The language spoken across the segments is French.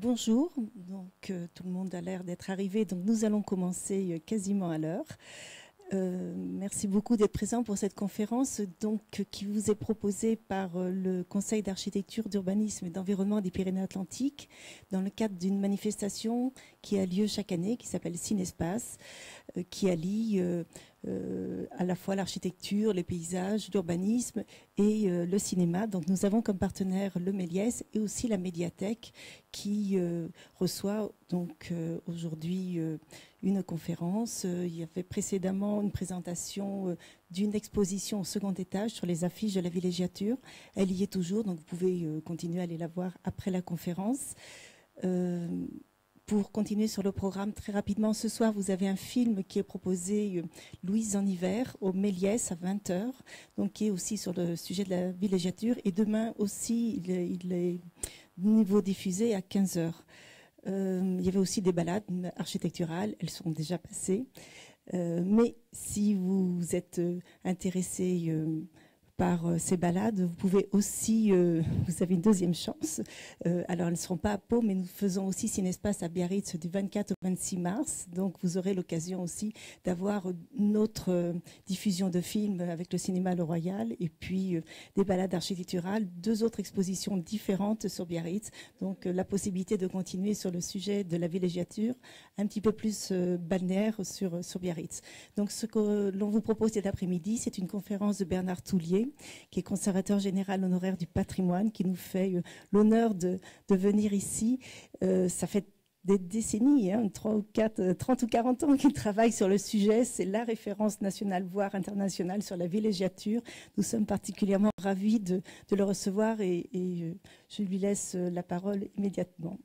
bonjour. Donc, euh, tout le monde a l'air d'être arrivé, donc nous allons commencer euh, quasiment à l'heure. Euh, merci beaucoup d'être présent pour cette conférence donc, qui vous est proposée par le Conseil d'architecture, d'urbanisme et d'environnement des Pyrénées-Atlantiques dans le cadre d'une manifestation qui a lieu chaque année qui s'appelle Cinespace, Espace, qui allie euh, à la fois l'architecture, les paysages, l'urbanisme et euh, le cinéma. Donc nous avons comme partenaire le Méliès et aussi la médiathèque qui euh, reçoit donc aujourd'hui une conférence. il y avait précédemment une présentation d'une exposition au second étage sur les affiches de la villégiature. Elle y est toujours, donc vous pouvez continuer à aller la voir après la conférence pour continuer sur le programme très rapidement, ce soir, vous avez un film qui est proposé, euh, Louise en hiver, au Méliès à 20h, donc qui est aussi sur le sujet de la villégiature. Et demain aussi, il est, niveau diffusé à 15h. Euh, il y avait aussi des balades architecturales, elles sont déjà passées. Euh, mais si vous êtes intéressé par euh, ces balades, vous pouvez aussi, euh, vous avez une deuxième chance. Euh, alors, elles ne seront pas à Pau, mais nous faisons aussi Cinespace à Biarritz du 24 au 26 mars. Donc, vous aurez l'occasion aussi d'avoir notre diffusion de films avec le cinéma Le Royal et puis des balades architecturales, deux autres expositions différentes sur Biarritz. Donc, la possibilité de continuer sur le sujet de la villégiature, un petit peu plus balnéaire sur, sur Biarritz. Donc, ce que l'on vous propose cet après-midi, c'est une conférence de Bernard Toulier qui est conservateur général honoraire du patrimoine, qui nous fait euh, l'honneur de, venir ici. Euh, ça fait des décennies, hein, ou 4, 30 euh, ou 40 ans qu'il travaille sur le sujet. C'est la référence nationale, voire internationale, sur la villégiature. Nous sommes particulièrement ravis de, le recevoir et, et je lui laisse la parole immédiatement.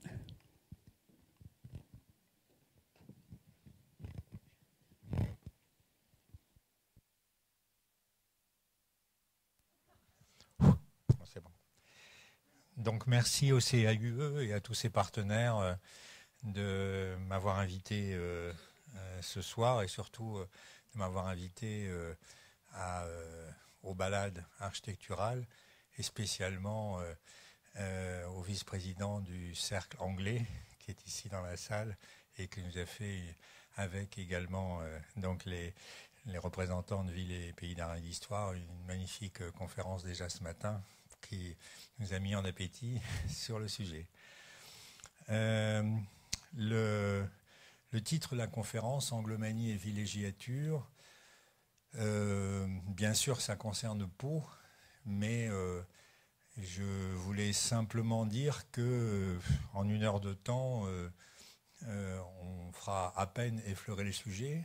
Donc merci au CAUE et à tous ses partenaires euh, de m'avoir invité euh, euh, ce soir et surtout de m'avoir invité aux balades architecturales et spécialement au vice-président du cercle anglais qui est ici dans la salle et qui nous a fait avec également donc les, représentants de villes et pays et d'histoire une magnifique conférence déjà ce matin qui nous a mis en appétit sur le sujet. Euh, le, titre de la conférence, Anglomanie et villégiature, euh, bien sûr, ça concerne Pau, mais euh, je voulais simplement dire que en une heure de temps, on fera à peine effleurer les sujets,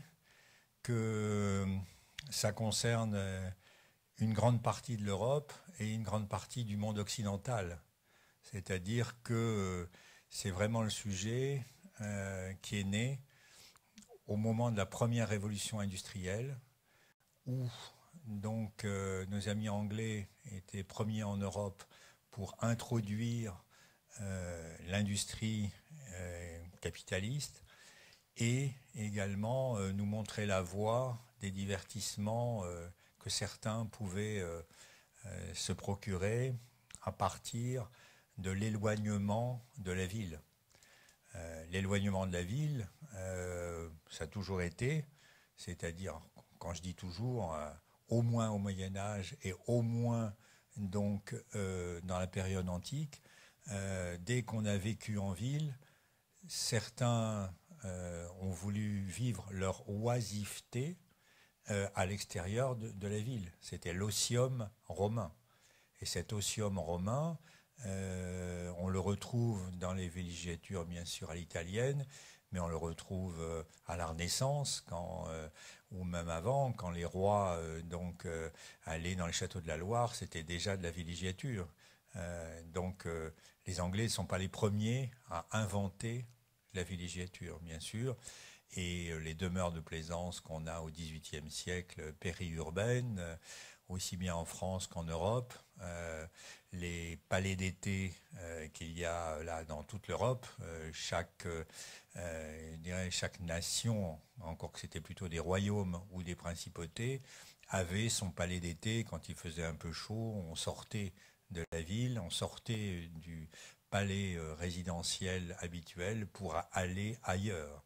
que ça concerne une grande partie de l'Europe et une grande partie du monde occidental. C'est-à-dire que euh, c'est vraiment le sujet euh, qui est né au moment de la première révolution industrielle, où donc euh, nos amis anglais étaient premiers en Europe pour introduire l'industrie capitaliste et également nous montrer la voie des divertissements que certains pouvaient euh, euh, se procurer à partir de l'éloignement de la ville. Euh, l'éloignement de la ville, ça a toujours été, c'est-à-dire, quand je dis toujours, au moins au Moyen Âge et au moins donc dans la période antique, dès qu'on a vécu en ville, certains ont voulu vivre leur oisiveté euh, à l'extérieur de, la ville. C'était l'Ossium romain. Et cet Ossium romain, euh, on le retrouve dans les villégiatures, bien sûr, à l'italienne, mais on le retrouve euh, à la Renaissance, ou même avant, quand les rois donc allaient dans les châteaux de la Loire, c'était déjà de la villégiature. donc les Anglais ne sont pas les premiers à inventer la villégiature, bien sûr et euh, les demeures de plaisance qu'on a au XVIIIe siècle euh, périurbaines, euh, aussi bien en France qu'en Europe, les palais d'été qu'il y a là dans toute l'Europe, chaque, chaque nation, encore que c'était plutôt des royaumes ou des principautés, avait son palais d'été quand il faisait un peu chaud, on sortait de la ville, on sortait du palais résidentiel habituel pour aller ailleurs.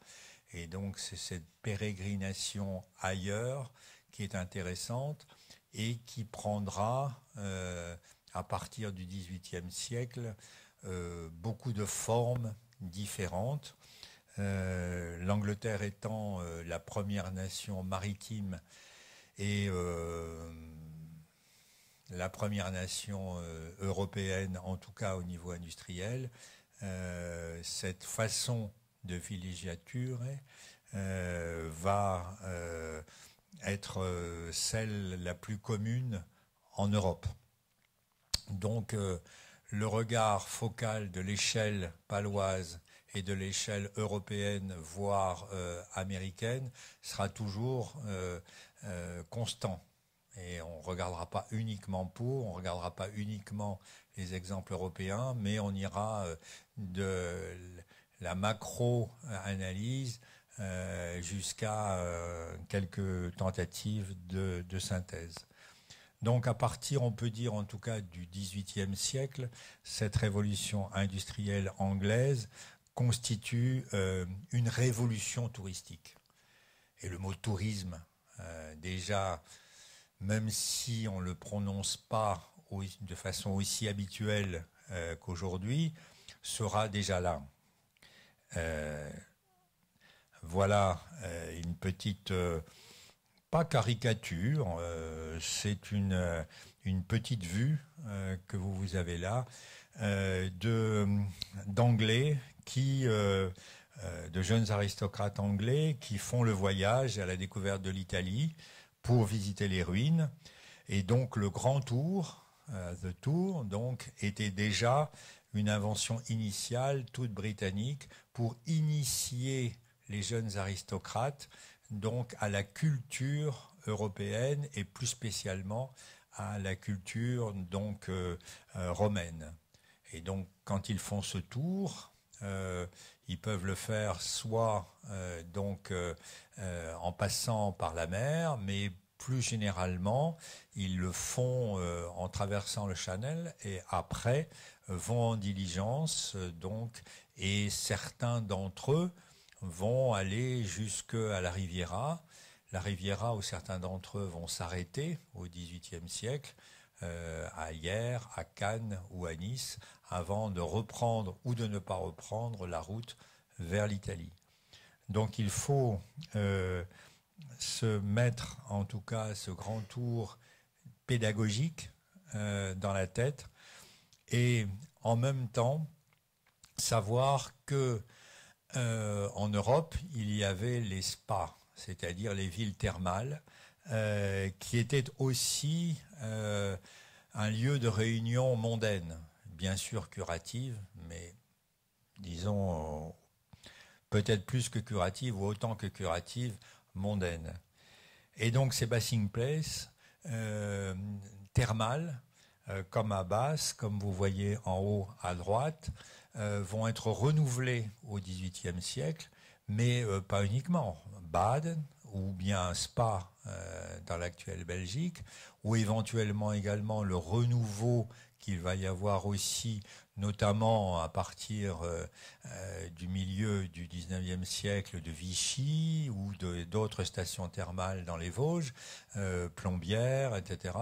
Et donc, c'est cette pérégrination ailleurs qui est intéressante et qui prendra, euh, à partir du XVIIIe siècle, euh, beaucoup de formes différentes. Euh, L'Angleterre étant la première nation maritime et la première nation européenne, en tout cas au niveau industriel, cette façon de villégiature euh, va euh, être euh, celle la plus commune en Europe. Donc le regard focal de l'échelle paloise et de l'échelle européenne, voire américaine, sera toujours constant. Et on ne regardera pas uniquement pour, on ne regardera pas uniquement les exemples européens, mais on ira de la macro-analyse euh, jusqu'à euh, quelques tentatives de, synthèse. Donc à partir, on peut dire en tout cas du XVIIIe siècle, cette révolution industrielle anglaise constitue euh, une révolution touristique. Et le mot tourisme, déjà, même si on ne le prononce pas de façon aussi habituelle qu'aujourd'hui, sera déjà là. Euh, voilà euh, une petite euh, pas caricature, c'est une, petite vue que vous, avez là d'anglais qui de jeunes aristocrates anglais qui font le voyage à la découverte de l'Italie pour visiter les ruines et donc le grand tour the tour donc était déjà une invention initiale toute britannique pour initier les jeunes aristocrates donc à la culture européenne et plus spécialement à la culture donc euh, euh, romaine. Et donc quand ils font ce tour, euh, ils peuvent le faire soit donc en passant par la mer, mais plus généralement, ils le font euh, en traversant le Channel et après euh, vont en diligence, euh, donc, et certains d'entre eux vont aller jusque à la Riviera. La Riviera où certains d'entre eux vont s'arrêter au XVIIIe siècle, à hier à Cannes ou à Nice, avant de reprendre ou de ne pas reprendre la route vers l'Italie. Donc il faut se mettre en tout cas ce grand tour pédagogique euh, dans la tête et en même temps savoir que euh, en Europe il y avait les spas, c'est-à-dire les villes thermales, euh, qui étaient aussi un lieu de réunion mondaine, bien sûr curative, mais disons peut-être plus que curative ou autant que curative mondaine. Et donc ces bassing places euh, thermales, euh, comme à basse, comme vous voyez en haut à droite, euh, vont être renouvelés au XVIIIe siècle, mais pas uniquement. Baden ou bien un Spa dans l'actuelle Belgique, ou éventuellement également le renouveau qu'il va y avoir aussi notamment à partir euh, euh, du milieu du 19e siècle de Vichy ou d'autres stations thermales dans les Vosges, euh, plombières, etc.,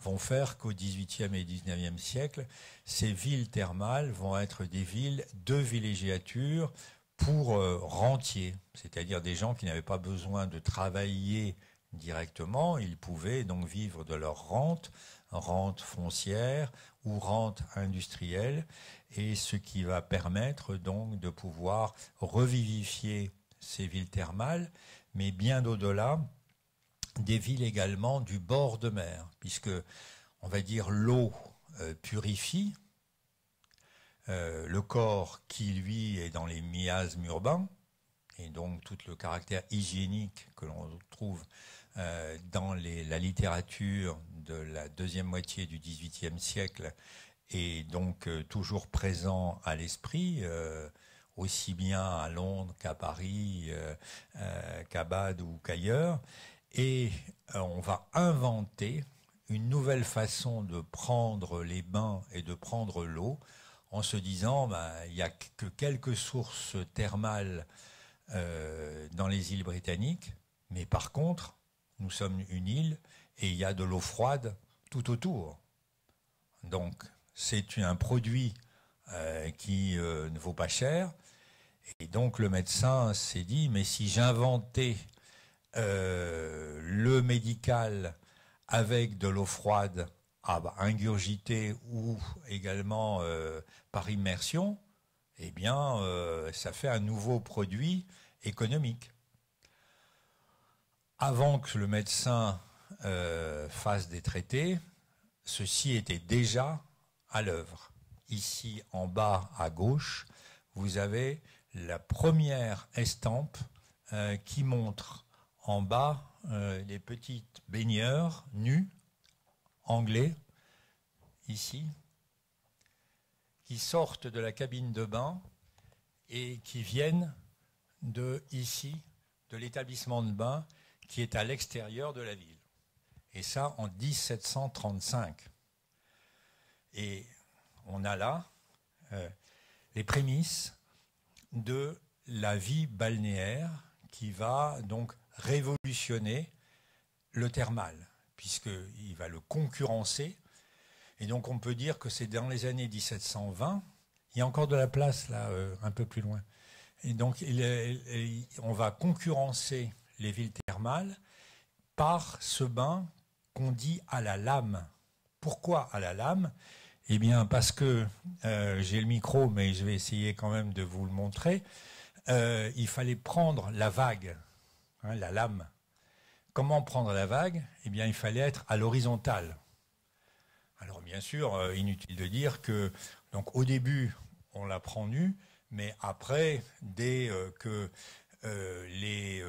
vont faire qu'au 18e et 19e siècle, ces villes thermales vont être des villes de villégiature pour rentiers, c'est-à-dire des gens qui n'avaient pas besoin de travailler directement, ils pouvaient donc vivre de leur rente, rente foncière ou rente industrielle, et ce qui va permettre donc de pouvoir revivifier ces villes thermales, mais bien au-delà des villes également du bord de mer, puisque on va dire l'eau euh, purifie euh, le corps qui lui est dans les miasmes urbains et donc tout le caractère hygiénique que l'on trouve euh, dans la littérature de la deuxième moitié du XVIIIe siècle est donc euh, toujours présent à l'esprit, euh, aussi bien à Londres qu'à Paris, euh, qu'à Bade ou qu'ailleurs. Et on va inventer une nouvelle façon de prendre les bains et de prendre l'eau en se disant, ben, il n'y a que quelques sources thermales dans les îles britanniques, mais par contre, nous sommes une île et il y a de l'eau froide tout autour. Donc c'est un produit euh, qui euh, ne vaut pas cher. Et donc le médecin s'est dit, mais si j'inventais euh, le médical avec de l'eau froide à ingurgiter ou également par immersion, eh bien ça fait un nouveau produit économique. Avant que le médecin Face euh, des traités, ceci était déjà à l'œuvre. Ici, en bas à gauche, vous avez la première estampe euh, qui montre en bas euh, les petites baigneurs nus, anglais, ici, qui sortent de la cabine de bain et qui viennent de ici, de l'établissement de bain qui est à l'extérieur de la ville et ça en 1735. Et on a là euh, les prémices de la vie balnéaire qui va donc révolutionner le thermal, puisqu'il va le concurrencer. Et donc on peut dire que c'est dans les années 1720, il y a encore de la place là, euh, un peu plus loin. Et donc on va concurrencer les villes thermales par ce bain qu'on dit à la lame. Pourquoi à la lame Eh bien parce que euh, j'ai le micro, mais je vais essayer quand même de vous le montrer. Euh, il fallait prendre la vague, hein, la lame. Comment prendre la vague Eh bien, il fallait être à l'horizontale. Alors bien sûr, euh, inutile de dire que donc au début, on la prend nue, mais après, dès que les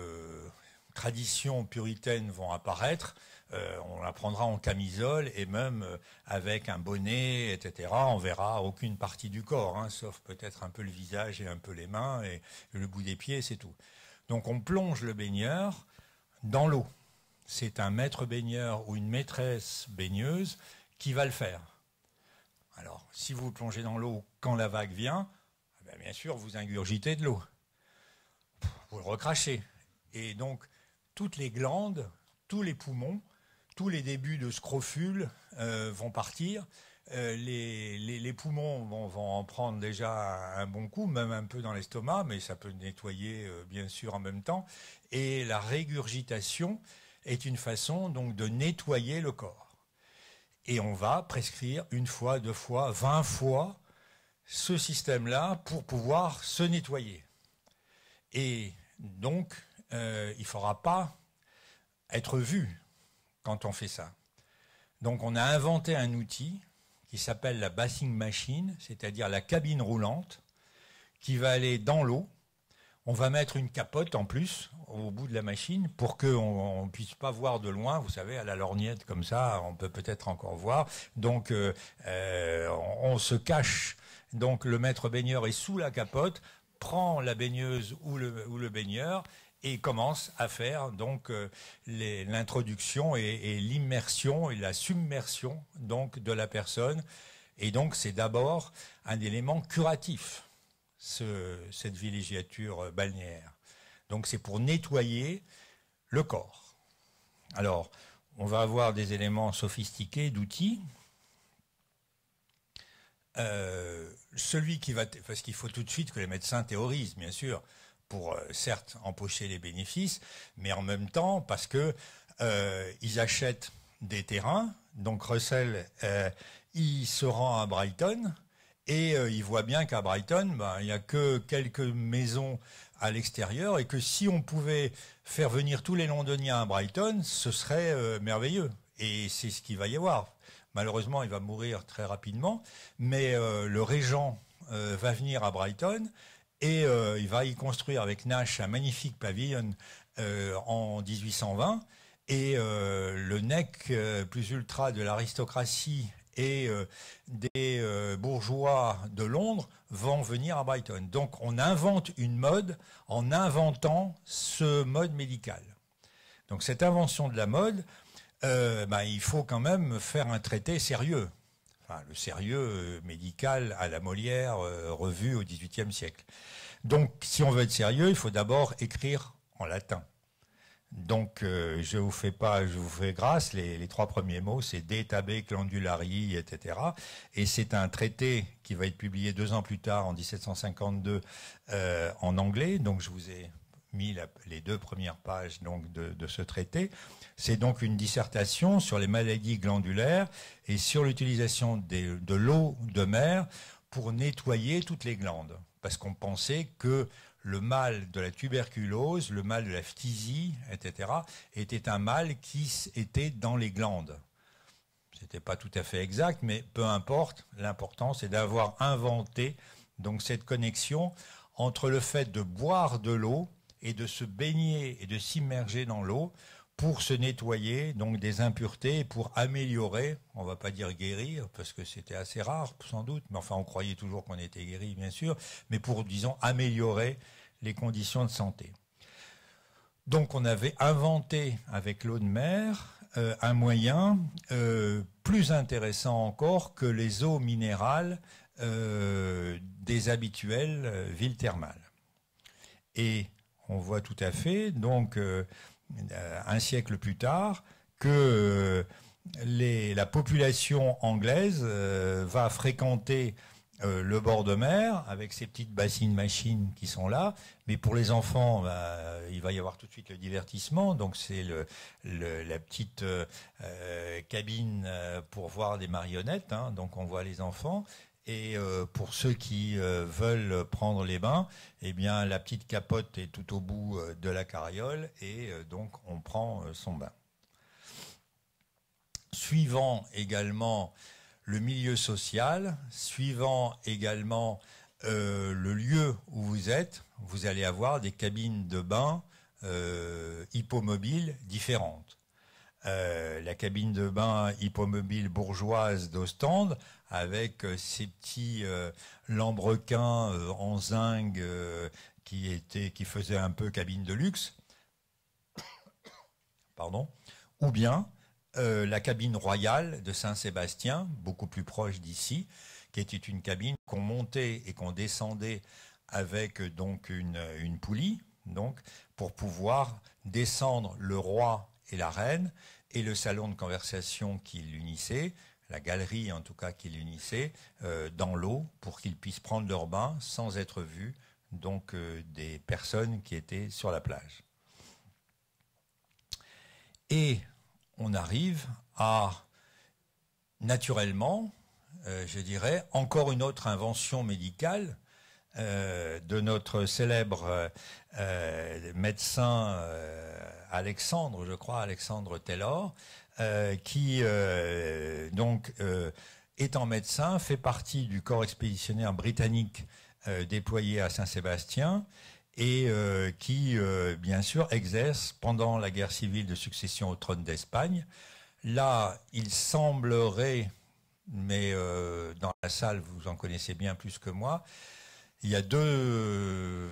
traditions puritaines vont apparaître, euh, on la prendra en camisole et même euh, avec un bonnet, etc. On verra aucune partie du corps, hein, sauf peut-être un peu le visage et un peu les mains et le bout des pieds, c'est tout. Donc on plonge le baigneur dans l'eau. C'est un maître baigneur ou une maîtresse baigneuse qui va le faire. Alors, si vous plongez dans l'eau quand la vague vient, eh ben, bien, sûr, vous ingurgitez de l'eau. Vous le recrachez. Et donc, toutes les glandes, tous les poumons tous les débuts de scrofules euh, vont partir. Euh, les, poumons vont, en prendre déjà un bon coup, même un peu dans l'estomac, mais ça peut nettoyer euh, bien sûr en même temps. Et la régurgitation est une façon donc de nettoyer le corps. Et on va prescrire une fois, deux fois, vingt fois ce système-là pour pouvoir se nettoyer. Et donc, il ne faudra pas être vu quand on fait ça. Donc on a inventé un outil qui s'appelle la bassing machine, c'est-à-dire la cabine roulante, qui va aller dans l'eau. On va mettre une capote en plus au bout de la machine pour qu'on ne puisse pas voir de loin. Vous savez, à la lorgnette comme ça, on peut peut-être encore voir. Donc euh, euh, on, se cache. Donc le maître baigneur est sous la capote prend la baigneuse ou le baigneur et commence à faire donc euh, l'introduction et, l'immersion et la submersion donc de la personne. Et donc c'est d'abord un élément curatif, cette villégiature euh, balnéaire. Donc c'est pour nettoyer le corps. Alors on va avoir des éléments sophistiqués d'outils. Euh, celui qui va, parce qu'il faut tout de suite que les médecins théorisent, bien sûr pour euh, certes empocher les bénéfices, mais en même temps parce que euh, ils achètent des terrains. Donc Russell, euh, il se rend à Brighton et il voit bien qu'à Brighton, ben, il n'y a que quelques maisons à l'extérieur et que si on pouvait faire venir tous les Londoniens à Brighton, ce serait merveilleux. Et c'est ce qu'il va y avoir. Malheureusement, il va mourir très rapidement, mais le régent va venir à Brighton et euh, il va y construire avec Nash un magnifique pavillon euh, en 1820. Et euh, le nec plus ultra de l'aristocratie et des bourgeois de Londres vont venir à Brighton. Donc on invente une mode en inventant ce mode médical. Donc cette invention de la mode, ben, il faut quand même faire un traité sérieux le sérieux euh, médical à la Molière revue revu au XVIIIe siècle. Donc, si on veut être sérieux, il faut d'abord écrire en latin. Donc, euh, je vous fais pas, je vous fais grâce. Les, trois premiers mots, c'est de tabe etc. Et c'est un traité qui va être publié deux ans plus tard, en 1752, euh, en anglais. Donc, je vous ai mis les deux premières pages donc de ce traité. C'est donc une dissertation sur les maladies glandulaires et sur l'utilisation de l'eau de mer pour nettoyer toutes les glandes. Parce qu'on pensait que le mal de la tuberculose, le mal de la phtisie, etc., était un mal qui était dans les glandes. Ce n'était pas tout à fait exact, mais peu importe. L'important, c'est d'avoir inventé donc cette connexion entre le fait de boire de l'eau et de se baigner et de s'immerger dans l'eau pour se nettoyer donc des impuretés, pour améliorer, on ne va pas dire guérir, parce que c'était assez rare sans doute, mais enfin on croyait toujours qu'on était guéri bien sûr, mais pour, disons, améliorer les conditions de santé. Donc on avait inventé avec l'eau de mer euh, un moyen euh, plus intéressant encore que les eaux minérales euh, des habituelles villes thermales. Et on voit tout à fait, donc euh, un siècle plus tard, que euh, la population anglaise euh, va fréquenter le bord de mer avec ces petites bassines machines qui sont là. Mais pour les enfants, bah, il va y avoir tout de suite le divertissement. Donc c'est la petite cabine pour voir des marionnettes. Hein. Donc on voit les enfants. Et euh, pour ceux qui euh, veulent prendre les bains, eh bien la petite capote est tout au bout euh, de la carriole et donc on prend son bain. Suivant également le milieu social, suivant également le lieu où vous êtes, vous allez avoir des cabines de bain hypomobiles différentes. la cabine de bain hypomobile bourgeoise d'Ostende avec euh, ces petits euh, lambrequins euh, en zinc qui étaient, qui faisaient un peu cabine de luxe. Pardon. Ou bien la cabine royale de Saint-Sébastien, beaucoup plus proche d'ici, qui était une cabine qu'on montait et qu'on descendait avec donc une, une poulie, donc pour pouvoir descendre le roi et la reine et le salon de conversation qui l'unissait, la galerie en tout cas qui l'unissait, euh, dans l'eau pour qu'ils puissent prendre leur bain sans être vus donc euh, des personnes qui étaient sur la plage. Et on arrive à naturellement, euh, je dirais, encore une autre invention médicale de notre célèbre médecin Alexandre, je crois, Alexandre Taylor, euh, qui euh, donc donc euh, étant médecin fait partie du corps expéditionnaire britannique déployé à Saint-Sébastien et qui bien sûr exerce pendant la guerre civile de succession au trône d'Espagne. Là, il semblerait, mais dans la salle vous en connaissez bien plus que moi, il y a deux,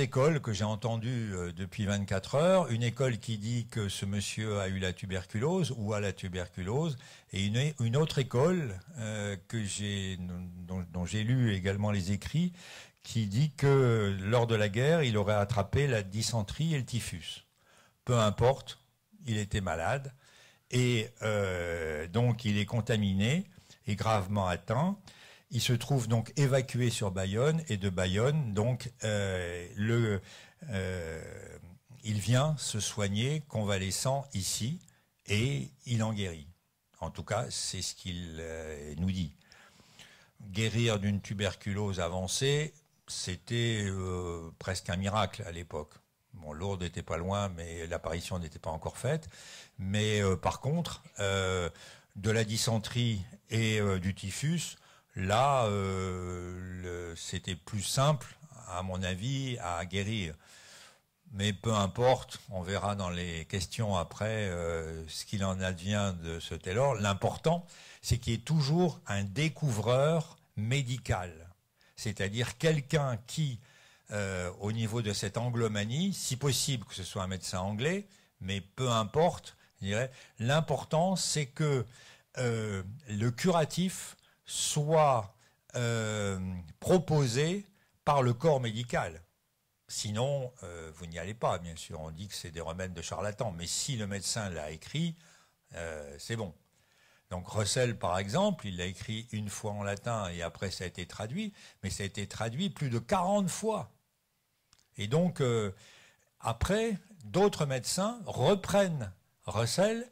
écoles que j'ai entendues euh, depuis 24 heures. Une école qui dit que ce monsieur a eu la tuberculose ou a la tuberculose, et une, autre école euh, que dont, j'ai lu également les écrits qui dit que lors de la guerre, il aurait attrapé la dysenterie et le typhus. Peu importe, il était malade et euh, donc il est contaminé et gravement atteint. Il se trouve donc évacué sur Bayonne et de Bayonne, donc euh, le, euh, il vient se soigner convalescent ici et il en guérit. En tout cas, c'est ce qu'il euh, nous dit. Guérir d'une tuberculose avancée, c'était presque un miracle à l'époque. Bon, Lourdes n'était pas loin, mais l'apparition n'était pas encore faite. Mais par contre, de la dysenterie et du typhus, Là, euh, c'était plus simple, à mon avis, à guérir. Mais peu importe, on verra dans les questions après euh, ce qu'il en advient de ce Taylor. L'important, c'est qu'il y ait toujours un découvreur médical, c'est-à-dire quelqu'un qui, euh, au niveau de cette anglomanie, si possible que ce soit un médecin anglais, mais peu importe, je l'important, c'est que le curatif soit euh, proposé par le corps médical. Sinon, euh, vous n'y allez pas, bien sûr. On dit que c'est des remèdes de charlatans, mais si le médecin l'a écrit, euh, c'est bon. Donc Russell, par exemple, il l'a écrit une fois en latin et après ça a été traduit, mais ça a été traduit plus de 40 fois. Et donc, après, d'autres médecins reprennent Russell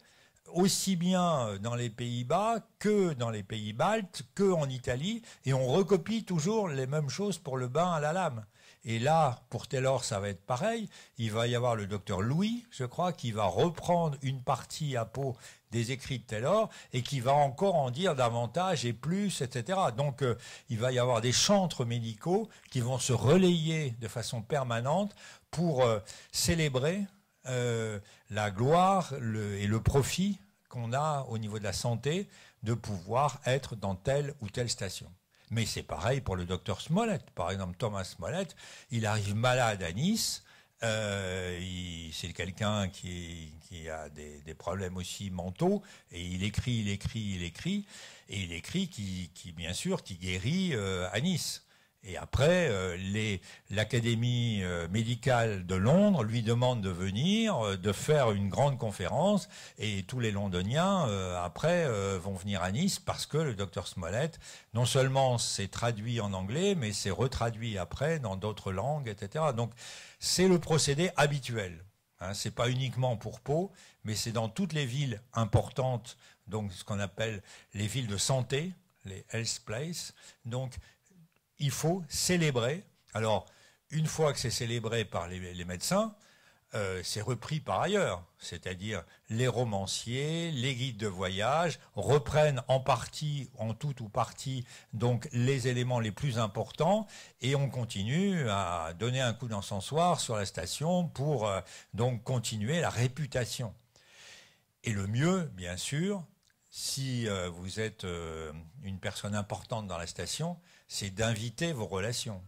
aussi bien euh, dans les Pays-Bas que dans les pays baltes, que en Italie, et on recopie toujours les mêmes choses pour le bain à la lame. Et là, pour Taylor, ça va être pareil. Il va y avoir le docteur Louis, je crois, qui va reprendre une partie à peau des écrits de Taylor et qui va encore en dire davantage et plus, etc. Donc, euh, il va y avoir des chantres médicaux qui vont se relayer de façon permanente pour euh, célébrer euh, la gloire et le profit qu'on a au niveau de la santé de pouvoir être dans telle ou telle station. Mais c'est pareil pour le docteur Smollett. Par exemple, Thomas Smollett, il arrive malade à Nice. Euh, c'est quelqu'un qui, a des, problèmes aussi mentaux et il écrit, il écrit, il écrit et il écrit qui, bien sûr, qui guérit euh, à Nice. Et après, euh, l'Académie euh, médicale de Londres lui demande de venir, euh, de faire une grande conférence, et tous les Londoniens, après, vont venir à Nice parce que le docteur Smollett, non seulement s'est traduit en anglais, mais s'est retraduit après dans d'autres langues, etc. Donc, c'est le procédé habituel. Hein, c'est pas uniquement pour Pau, mais c'est dans toutes les villes importantes, donc ce qu'on appelle les villes de santé, les health places. Donc il faut célébrer. Alors, une fois que c'est célébré par les, médecins, euh, c'est repris par ailleurs, c'est-à-dire les romanciers, les guides de voyage reprennent en partie, en tout ou partie, donc les éléments les plus importants, et on continue à donner un coup d'encensoir sur la station pour euh, donc continuer la réputation. Et le mieux, bien sûr, si euh, vous êtes une personne importante dans la station, c'est d'inviter vos relations.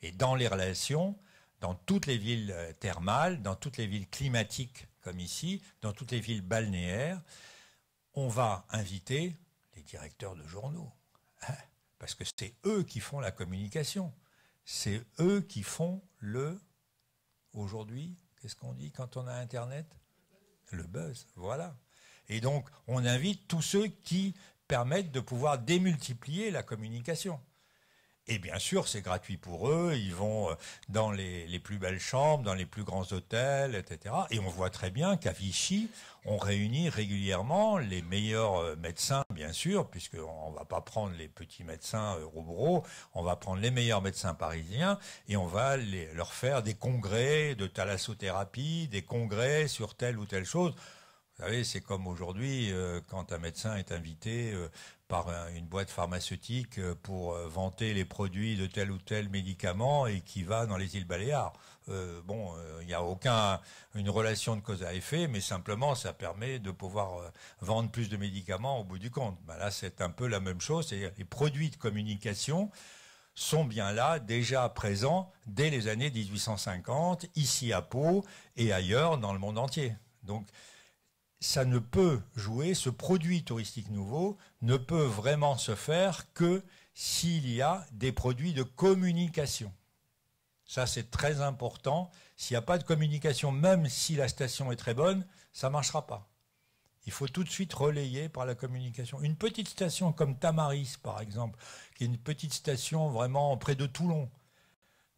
Et dans les relations, dans toutes les villes euh, thermales, dans toutes les villes climatiques comme ici, dans toutes les villes balnéaires, on va inviter les directeurs de journaux. Hein, parce que c'est eux qui font la communication. C'est eux qui font le... Aujourd'hui, qu'est-ce qu'on dit quand on a Internet Le buzz, voilà. Et donc, on invite tous ceux qui permettent de pouvoir démultiplier la communication. Et bien sûr, c'est gratuit pour eux. Ils vont euh, dans les, plus belles chambres, dans les plus grands hôtels, etc. Et on voit très bien qu'à Vichy, on réunit régulièrement les meilleurs euh, médecins, bien sûr, puisqu'on ne va pas prendre les petits médecins euh, roubreaux, on va prendre les meilleurs médecins parisiens et on va leur faire des congrès de thalassothérapie, des congrès sur telle ou telle chose. Vous savez, c'est comme aujourd'hui euh, quand un médecin est invité euh, par une boîte pharmaceutique euh, pour vanter les produits de tel ou tel médicament et qui va dans les îles Baléares. bon, il n'y a aucun une relation de cause à effet, mais simplement ça permet de pouvoir vendre plus de médicaments au bout du compte. Ben là, c'est un peu la même chose. les produits de communication sont bien là, déjà présents dès les années 1850, ici à Pau et ailleurs dans le monde entier. Donc ça ne peut jouer, ce produit touristique nouveau ne peut vraiment se faire que s'il y a des produits de communication. Ça, c'est très important. S'il n'y a pas de communication, même si la station est très bonne, ça ne marchera pas. Il faut tout de suite relayer par la communication. Une petite station comme Tamaris, par exemple, qui est une petite station vraiment près de Toulon.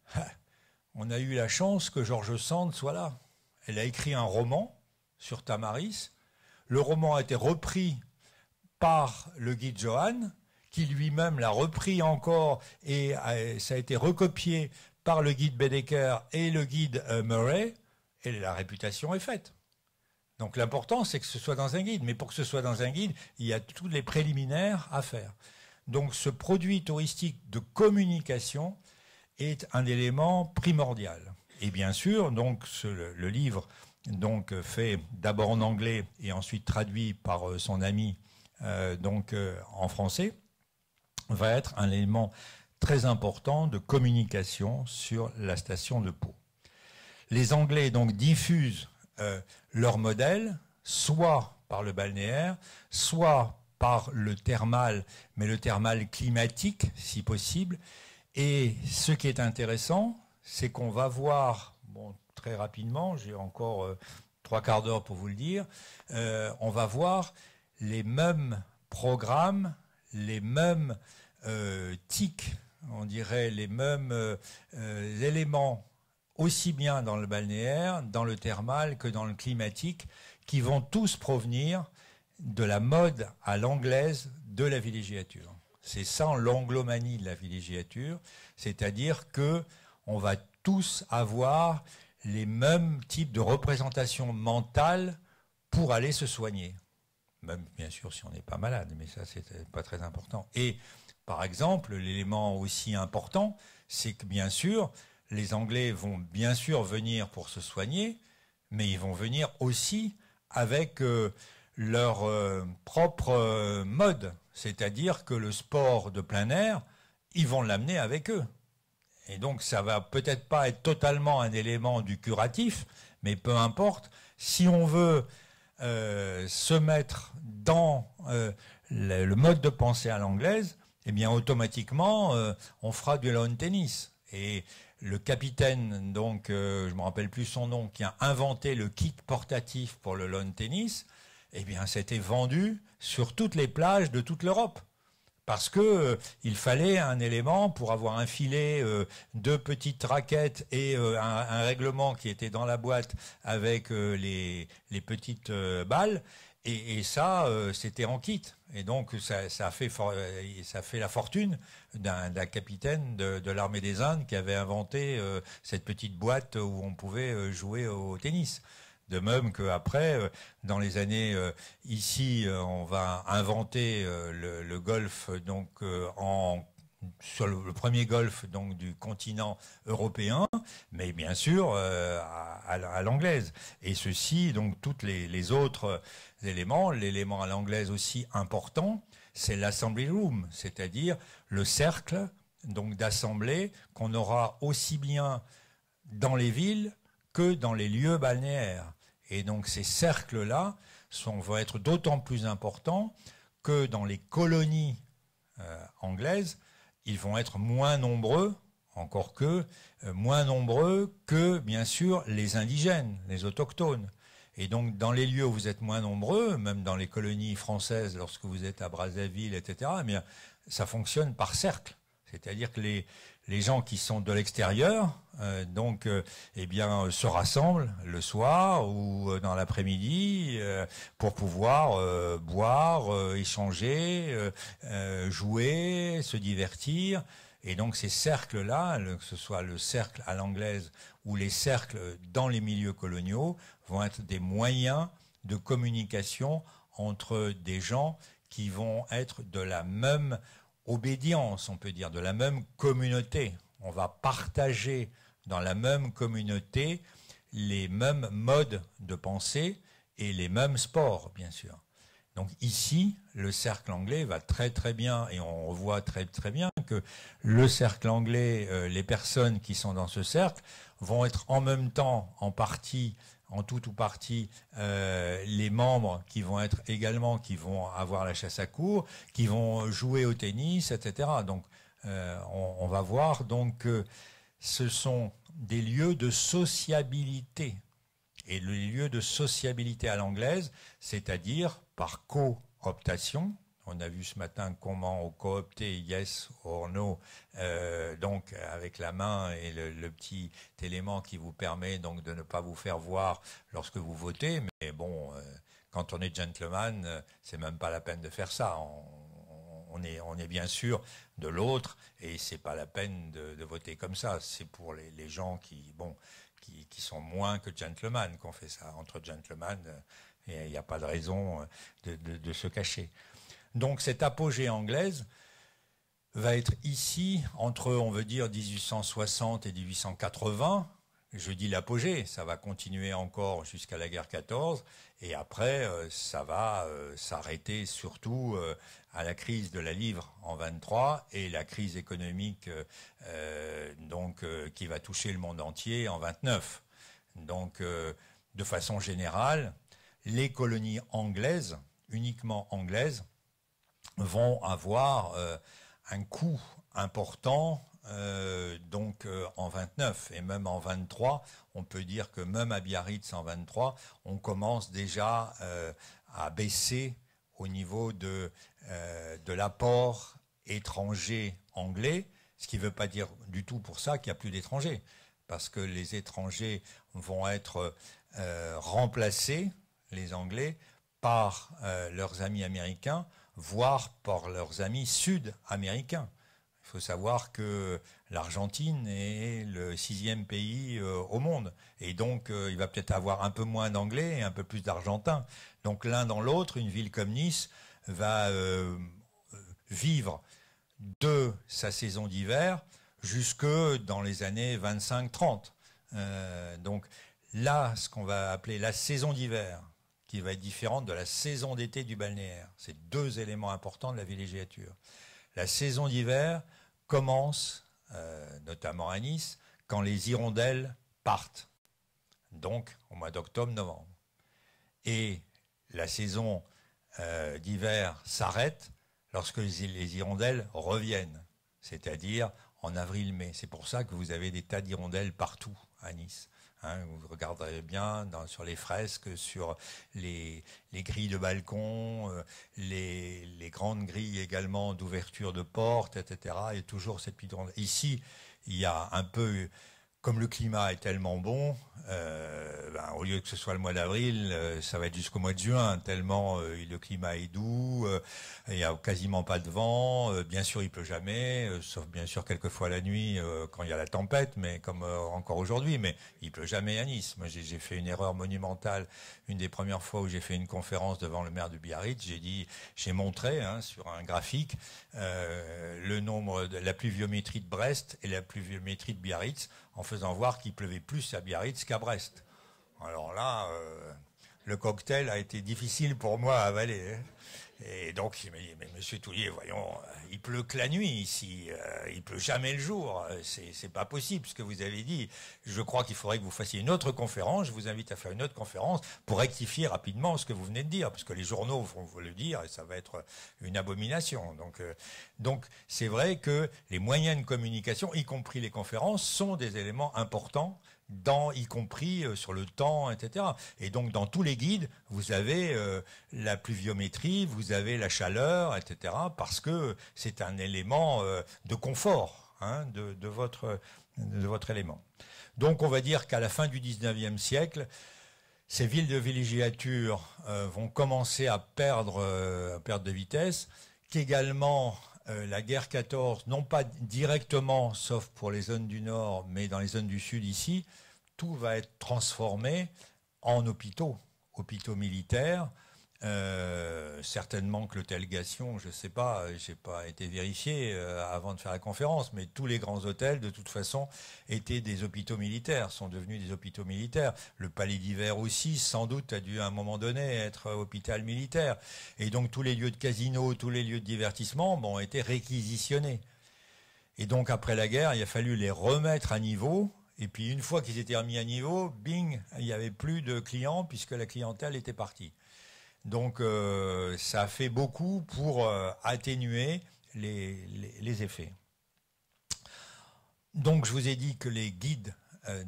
On a eu la chance que Georges Sand soit là. Elle a écrit un roman sur Tamaris le roman a été repris par le guide Johan, qui lui-même l'a repris encore et euh, ça a été recopié par le guide Bedecker et le guide euh, Murray, et la réputation est faite. Donc l'important, c'est que ce soit dans un guide. Mais pour que ce soit dans un guide, il y a tous les préliminaires à faire. Donc ce produit touristique de communication est un élément primordial. Et bien sûr, donc le livre donc euh, fait d'abord en anglais et ensuite traduit par euh, son ami euh, donc en français, va être un élément très important de communication sur la station de Pau. Les Anglais donc diffusent leur modèle soit par le balnéaire, soit par le thermal, mais le thermal climatique si possible. Et ce qui est intéressant, c'est qu'on va voir très rapidement, j'ai encore euh, trois quarts d'heure pour vous le dire, euh, on va voir les mêmes programmes, les mêmes euh, tics, on dirait les mêmes éléments aussi bien dans le balnéaire, dans le thermal que dans le climatique, qui vont tous provenir de la mode à l'anglaise de la villégiature. C'est ça l'anglomanie de la villégiature, c'est-à-dire que on va tous avoir les mêmes types de représentations mentales pour aller se soigner. Même, bien sûr, si on n'est pas malade, mais ça, c'est euh, pas très important. Et, par exemple, l'élément aussi important, c'est que, bien sûr, les Anglais vont bien sûr venir pour se soigner, mais ils vont venir aussi avec euh, leur euh, propre mode, c'est-à-dire que le sport de plein air, ils vont l'amener avec eux. Et donc, ça va peut-être pas être totalement un élément du curatif, mais peu importe. Si on veut euh, se mettre dans euh, le, mode de pensée à l'anglaise, eh bien, automatiquement, euh, on fera du lawn tennis. Et le capitaine, donc, je me rappelle plus son nom, qui a inventé le kit portatif pour le lawn tennis, eh bien, c'était vendu sur toutes les plages de toute l'Europe parce que euh, il fallait un élément pour avoir un filet, euh, deux petites raquettes et euh, un, règlement qui était dans la boîte avec les, petites balles. Et, ça, c'était en kit. Et donc, ça, fait la fortune d'un capitaine de l'armée des Indes qui avait inventé cette petite boîte où on pouvait jouer au tennis. De même qu'après, euh, dans les années euh, ici, euh, on va inventer le, golf donc sur le, premier golfe donc du continent européen, mais bien sûr à, l'anglaise. Et ceci, donc toutes les, autres éléments, l'élément à l'anglaise aussi important, c'est l'assembly room, c'est-à-dire le cercle donc d'assemblée qu'on aura aussi bien dans les villes que dans les lieux balnéaires. Et donc ces cercles-là vont être d'autant plus importants que dans les colonies euh, anglaises, ils vont être moins nombreux, encore que, euh, moins nombreux que, bien sûr, les indigènes, les autochtones. Et donc, dans les lieux où vous êtes moins nombreux, même dans les colonies françaises, lorsque vous êtes à Brazzaville, etc., eh ça fonctionne par cercle. C'est-à-dire que les, les gens qui sont de l'extérieur, euh, donc, euh, eh bien, euh, se rassemblent le soir ou dans l'après-midi pour pouvoir boire, échanger, jouer, se divertir. Et donc ces cercles-là, que ce soit le cercle à l'anglaise ou les cercles dans les milieux coloniaux, vont être des moyens de communication entre des gens qui vont être de la même obédience, on peut dire, de la même communauté. On va partager dans la même communauté les mêmes modes de pensée et les mêmes sports, bien sûr. Donc ici, le cercle anglais va très très bien et on voit très très bien que le cercle anglais, euh, les personnes qui sont dans ce cercle vont être en même temps en partie en tout ou partie euh, les membres qui vont être également, qui vont avoir la chasse à cours, qui vont jouer au tennis, etc. Donc euh, on, va voir donc que ce sont des lieux de sociabilité. Et les lieux de sociabilité à l'anglaise, c'est-à-dire par cooptation, on a vu ce matin comment on cooptait Yes or No, euh, donc avec la main et le, petit élément qui vous permet donc de ne pas vous faire voir lorsque vous votez. Mais bon, euh, quand on est gentleman, euh, c'est même pas la peine de faire ça. On, est, bien sûr de l'autre et c'est pas la peine de, voter comme ça. C'est pour les, gens qui, sont moins que gentleman qu'on fait ça. Entre gentleman, il n'y a pas de raison de se cacher. Donc cette apogée anglaise va être ici, entre, on veut dire, 1860 et 1880. Je dis l'apogée, ça va continuer encore jusqu'à la guerre 14, et après, euh, ça va euh, s'arrêter surtout euh, à la crise de la livre en 23 et la crise économique donc qui va toucher le monde entier en 29. Donc, de façon générale, les colonies anglaises, uniquement anglaises, vont avoir euh, un coût important euh, donc euh, en 29 et même en 23, on peut dire que même à Biarritz en 23, on commence déjà à baisser au niveau de, de l'apport étranger anglais, ce qui ne veut pas dire du tout pour ça qu'il n'y a plus d'étrangers, parce que les étrangers vont être remplacés, les Anglais, par leurs amis américains voire par leurs amis sud-américains. Il faut savoir que l'Argentine est le sixième pays euh, au monde. Et donc, euh, il va peut-être avoir un peu moins d'anglais et un peu plus d'argentins. Donc, l'un dans l'autre, une ville comme Nice va euh, vivre de sa saison d'hiver jusque dans les années 25-30. donc, là, ce qu'on va appeler la saison d'hiver, va être différente de la saison d'été du balnéaire. C'est deux éléments importants de la villégiature. La saison d'hiver commence, euh, notamment à Nice, quand les hirondelles partent, donc au mois d'octobre-novembre. Et la saison euh, d'hiver s'arrête lorsque les hirondelles reviennent, c'est-à-dire en avril-mai. C'est pour ça que vous avez des tas d'hirondelles partout à Nice. Hein, vous regarderez bien sur les fresques, sur les, grilles de balcon, euh, les, grandes grilles également d'ouverture de portes, etc. Et toujours cette petite... Ici, il y a un peu comme le climat est tellement bon, euh, ben, au lieu que ce soit le mois d'avril, euh, ça va être jusqu'au mois de juin, tellement euh, le climat est doux, il n'y a quasiment pas de vent, bien sûr il pleut jamais, sauf bien sûr quelques fois la nuit quand il y a la tempête, mais comme encore aujourd'hui, mais il pleut jamais à Nice. Moi j'ai fait une erreur monumentale, une des premières fois où j'ai fait une conférence devant le maire de Biarritz, j'ai dit, j'ai montré hein, sur un graphique le nombre de la pluviométrie de Brest et la pluviométrie de Biarritz en faisant voir qu'il pleuvait plus à Biarritz qu'à Brest. Alors là, euh, le cocktail a été difficile pour moi à avaler. Hein. Et donc il me dit, mais monsieur Toulier, voyons, il pleut que la nuit ici, euh, il pleut jamais le jour, c'est pas possible ce que vous avez dit. Je crois qu'il faudrait que vous fassiez une autre conférence, je vous invite à faire une autre conférence pour rectifier rapidement ce que vous venez de dire, parce que les journaux vont vous le dire et ça va être une abomination. donc euh, c'est vrai que les moyens de communication, y compris les conférences, sont des éléments importants y compris euh, sur le temps, etc. Et donc dans tous les guides, vous avez euh, la pluviométrie, vous avez la chaleur, etc. Parce que c'est un élément euh, de confort hein, de, votre de votre élément. Donc on va dire qu'à la fin du 19e siècle, ces villes de villégiature vont commencer à perdre, à perdre de vitesse, qu'également euh, la guerre 14, non pas directement, sauf pour les zones du nord, mais dans les zones du sud ici, tout va être transformé en hôpitaux, hôpitaux militaires, euh, certainement que l'hôtel Gation, je ne sais pas, n'ai pas été vérifié euh, avant de faire la conférence, mais tous les grands hôtels, de toute façon, étaient des hôpitaux militaires, sont devenus des hôpitaux militaires. Le Palais d'hiver aussi, sans doute, a dû à un moment donné être hôpital militaire. Et donc tous les lieux de casino, tous les lieux de divertissement ont été réquisitionnés. Et donc après la guerre, il a fallu les remettre à niveau. Et puis une fois qu'ils étaient remis à niveau, bing, il n'y avait plus de clients puisque la clientèle était partie. Donc euh, ça fait beaucoup pour euh, atténuer les, effets. Donc je vous ai dit que les guides euh,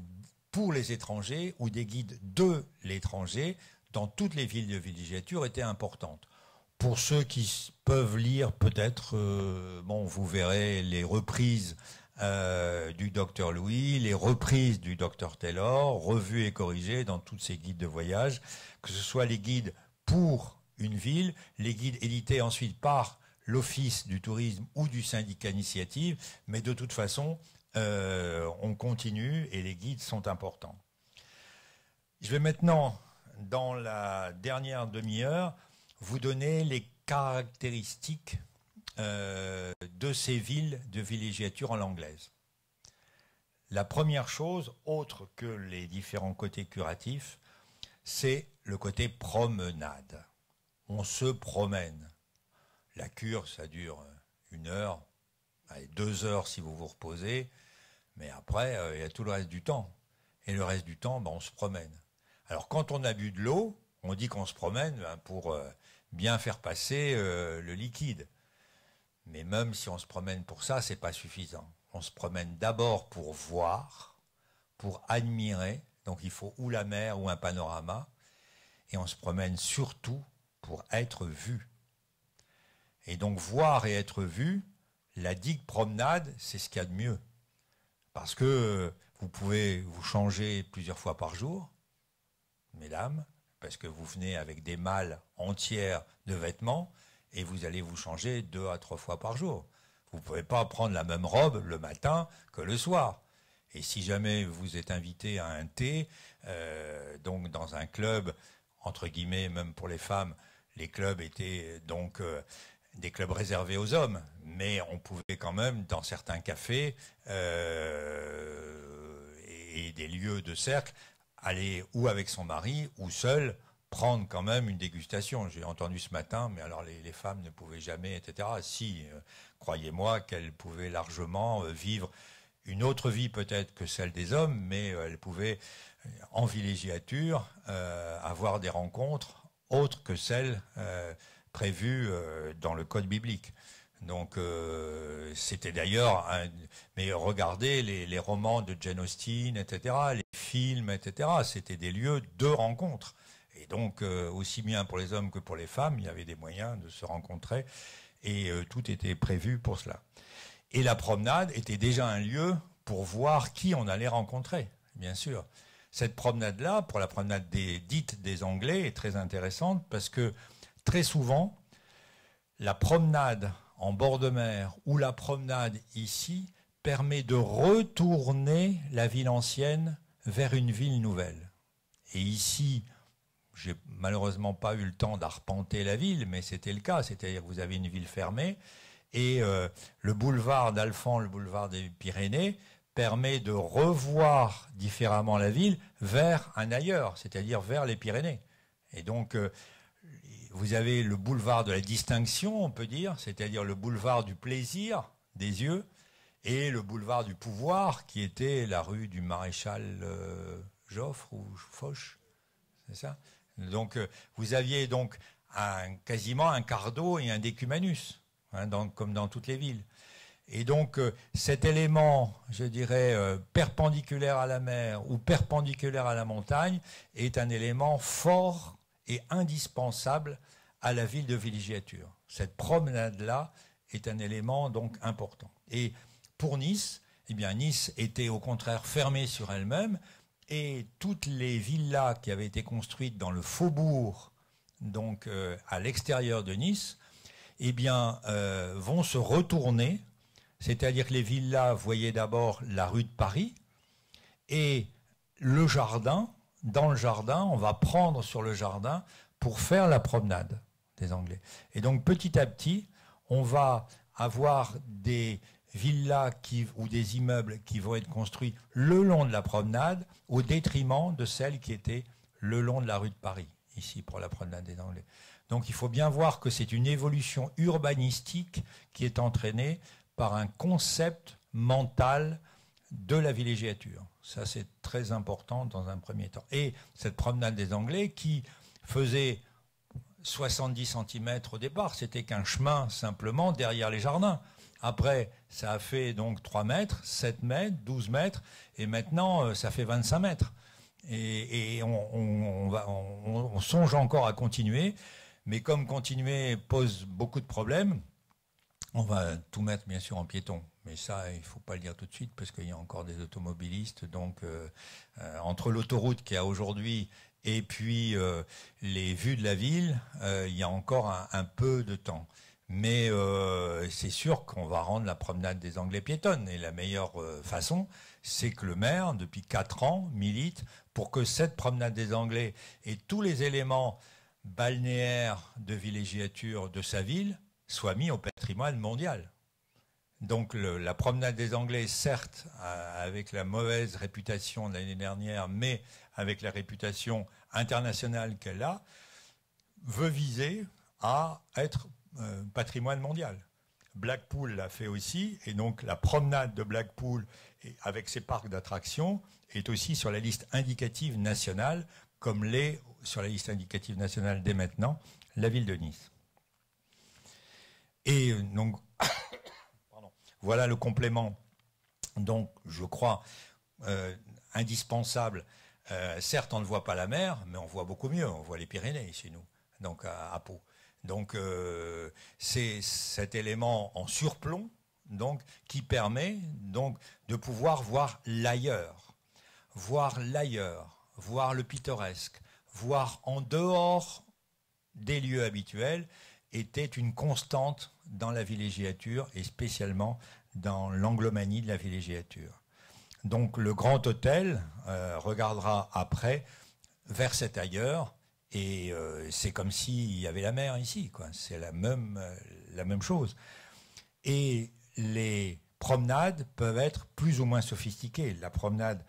pour les étrangers ou des guides de l'étranger dans toutes les villes de villégiature étaient importantes. Pour ceux qui peuvent lire, peut-être, bon, vous verrez les reprises du docteur Louis, les reprises du docteur Taylor, revues et corrigées dans tous ces guides de voyage, que ce soit les guides pour une ville. Les guides édités ensuite par l'Office du tourisme ou du syndicat d'initiative, mais de toute façon, euh, on continue et les guides sont importants. Je vais maintenant, dans la dernière demi-heure, vous donner les caractéristiques euh, de ces villes de villégiature en anglaise. La première chose, autre que les différents côtés curatifs, c'est le côté promenade. On se promène. La cure, ça dure euh, une heure, deux heures si vous vous reposez, mais après, euh, il y a tout le reste du temps. Et le reste du temps, ben, on se promène. Alors quand on a bu de l'eau, on dit qu'on se promène ben, pour euh, bien faire passer le liquide. Mais même si on se promène pour ça, c'est pas suffisant. On se promène d'abord pour voir, pour admirer, donc il faut ou la mer ou un panorama. Et on se promène surtout pour être vu. Et donc voir et être vu, la digue promenade, c'est ce qu'il y a de mieux. Parce que euh, vous pouvez vous changer plusieurs fois par jour, mesdames, parce que vous venez avec des malles entières de vêtements et vous allez vous changer deux à trois fois par jour. Vous ne pouvez pas prendre la même robe le matin que le soir. Et si jamais vous êtes invité à un thé, euh, donc dans un club, entre guillemets, même pour les femmes, les clubs étaient euh, donc euh, des clubs réservés aux hommes, mais on pouvait quand même, dans certains cafés et, des lieux de cercle, aller ou avec son mari ou seul prendre quand même une dégustation. J'ai entendu ce matin, mais alors les, les, femmes ne pouvaient jamais, etc. Si, croyez-moi qu'elles pouvaient largement vivre une autre vie peut-être que celle des hommes, mais euh, elle pouvait, euh, en villégiature, euh, avoir des rencontres autres que celles prévues dans le code biblique. Donc c'était d'ailleurs, mais regardez les, romans de Jane Austen, etc., les films, etc., c'était des lieux de rencontres. Et donc, aussi bien pour les hommes que pour les femmes, il y avait des moyens de se rencontrer, et tout était prévu pour cela. Et la promenade était déjà un lieu pour voir qui on allait rencontrer, bien sûr. Cette promenade-là, pour la promenade des, dite des Anglais, est très intéressante parce que très souvent, la promenade en bord de mer ou la promenade ici permet de retourner la ville ancienne vers une ville nouvelle. Et ici, j'ai malheureusement pas eu le temps d'arpenter la ville, mais c'était le cas, c'est-à-dire que vous avez une ville fermée, et euh, le boulevard d'Alphand, le boulevard des Pyrénées, permet de revoir différemment la ville vers un ailleurs, c'est-à-dire vers les Pyrénées. Et donc, euh, vous avez le boulevard de la distinction, on peut dire, c'est-à-dire le boulevard du plaisir des yeux, et le boulevard du pouvoir, qui était la rue du maréchal euh, Joffre ou Foch, c'est ça Donc, vous aviez donc quasiment un Cardo et un Décumanus. Hein, comme dans toutes les villes. Et donc euh, cet élément, je dirais, euh, perpendiculaire à la mer ou perpendiculaire à la montagne, est un élément fort et indispensable à la ville de villégiature. Cette promenade-là est un élément donc important. Et pour Nice, eh bien Nice était au contraire fermée sur elle-même et toutes les villas qui avaient été construites dans le faubourg, donc euh, à l'extérieur de Nice, eh bien, euh, vont se retourner. C'est-à-dire que les villas voyaient d'abord la rue de Paris et le jardin. Dans le jardin, on va prendre sur le jardin pour faire la promenade des Anglais. Et donc, petit à petit, on va avoir des villas qui, ou des immeubles qui vont être construits le long de la promenade au détriment de celles qui étaient le long de la rue de Paris, ici pour la promenade des Anglais. Donc il faut bien voir que c'est une évolution urbanistique qui est entraînée par un concept mental de la villégiature. Ça, c'est très important dans un premier temps. Et cette promenade des Anglais qui faisait 70 cm au départ, c'était qu'un chemin simplement derrière les jardins. Après, ça a fait donc 3 mètres, 7 mètres, 12 mètres, et maintenant, euh, ça fait 25 mètres. Et, on, songe encore à continuer. Mais comme continuer pose beaucoup de problèmes, on va tout mettre bien sûr en piéton. Mais ça, il ne faut pas le dire tout de suite parce qu'il y a encore des automobilistes. Donc, euh, euh, entre l'autoroute qu'il y a aujourd'hui et puis euh, les vues de la ville, il y a encore un, peu de temps. Mais c'est sûr qu'on va rendre la promenade des Anglais piétonne. Et la meilleure façon, c'est que le maire, depuis 4 ans, milite pour que cette promenade des Anglais et tous les éléments balnéaire de villégiature de sa ville soit mis au patrimoine mondial. Donc la promenade des Anglais, certes, avec la mauvaise réputation de l'année dernière, mais avec la réputation internationale qu'elle a, veut viser à être euh, patrimoine mondial. Blackpool l'a fait aussi, et donc la promenade de Blackpool, avec ses parcs d'attractions, est aussi sur la liste indicative nationale comme l'est sur la liste indicative nationale dès maintenant la ville de Nice. Et euh, donc, voilà le complément, donc je crois, euh, indispensable. Euh, certes, on ne voit pas la mer, mais on voit beaucoup mieux, on voit les Pyrénées ici, nous, donc à, Pau. Donc c'est cet élément en surplomb donc qui permet donc de pouvoir voir l'ailleurs, voir l'ailleurs voir le pittoresque, voir en dehors des lieux habituels, était une constante dans la villégiature et spécialement dans l'anglomanie de la villégiature. Donc le grand hôtel euh, regardera après vers cet ailleurs et euh, c'est comme s'il y avait la mer ici, quoi. C'est la même, euh, la même chose. Et les promenades peuvent être plus ou moins sophistiquées. La promenade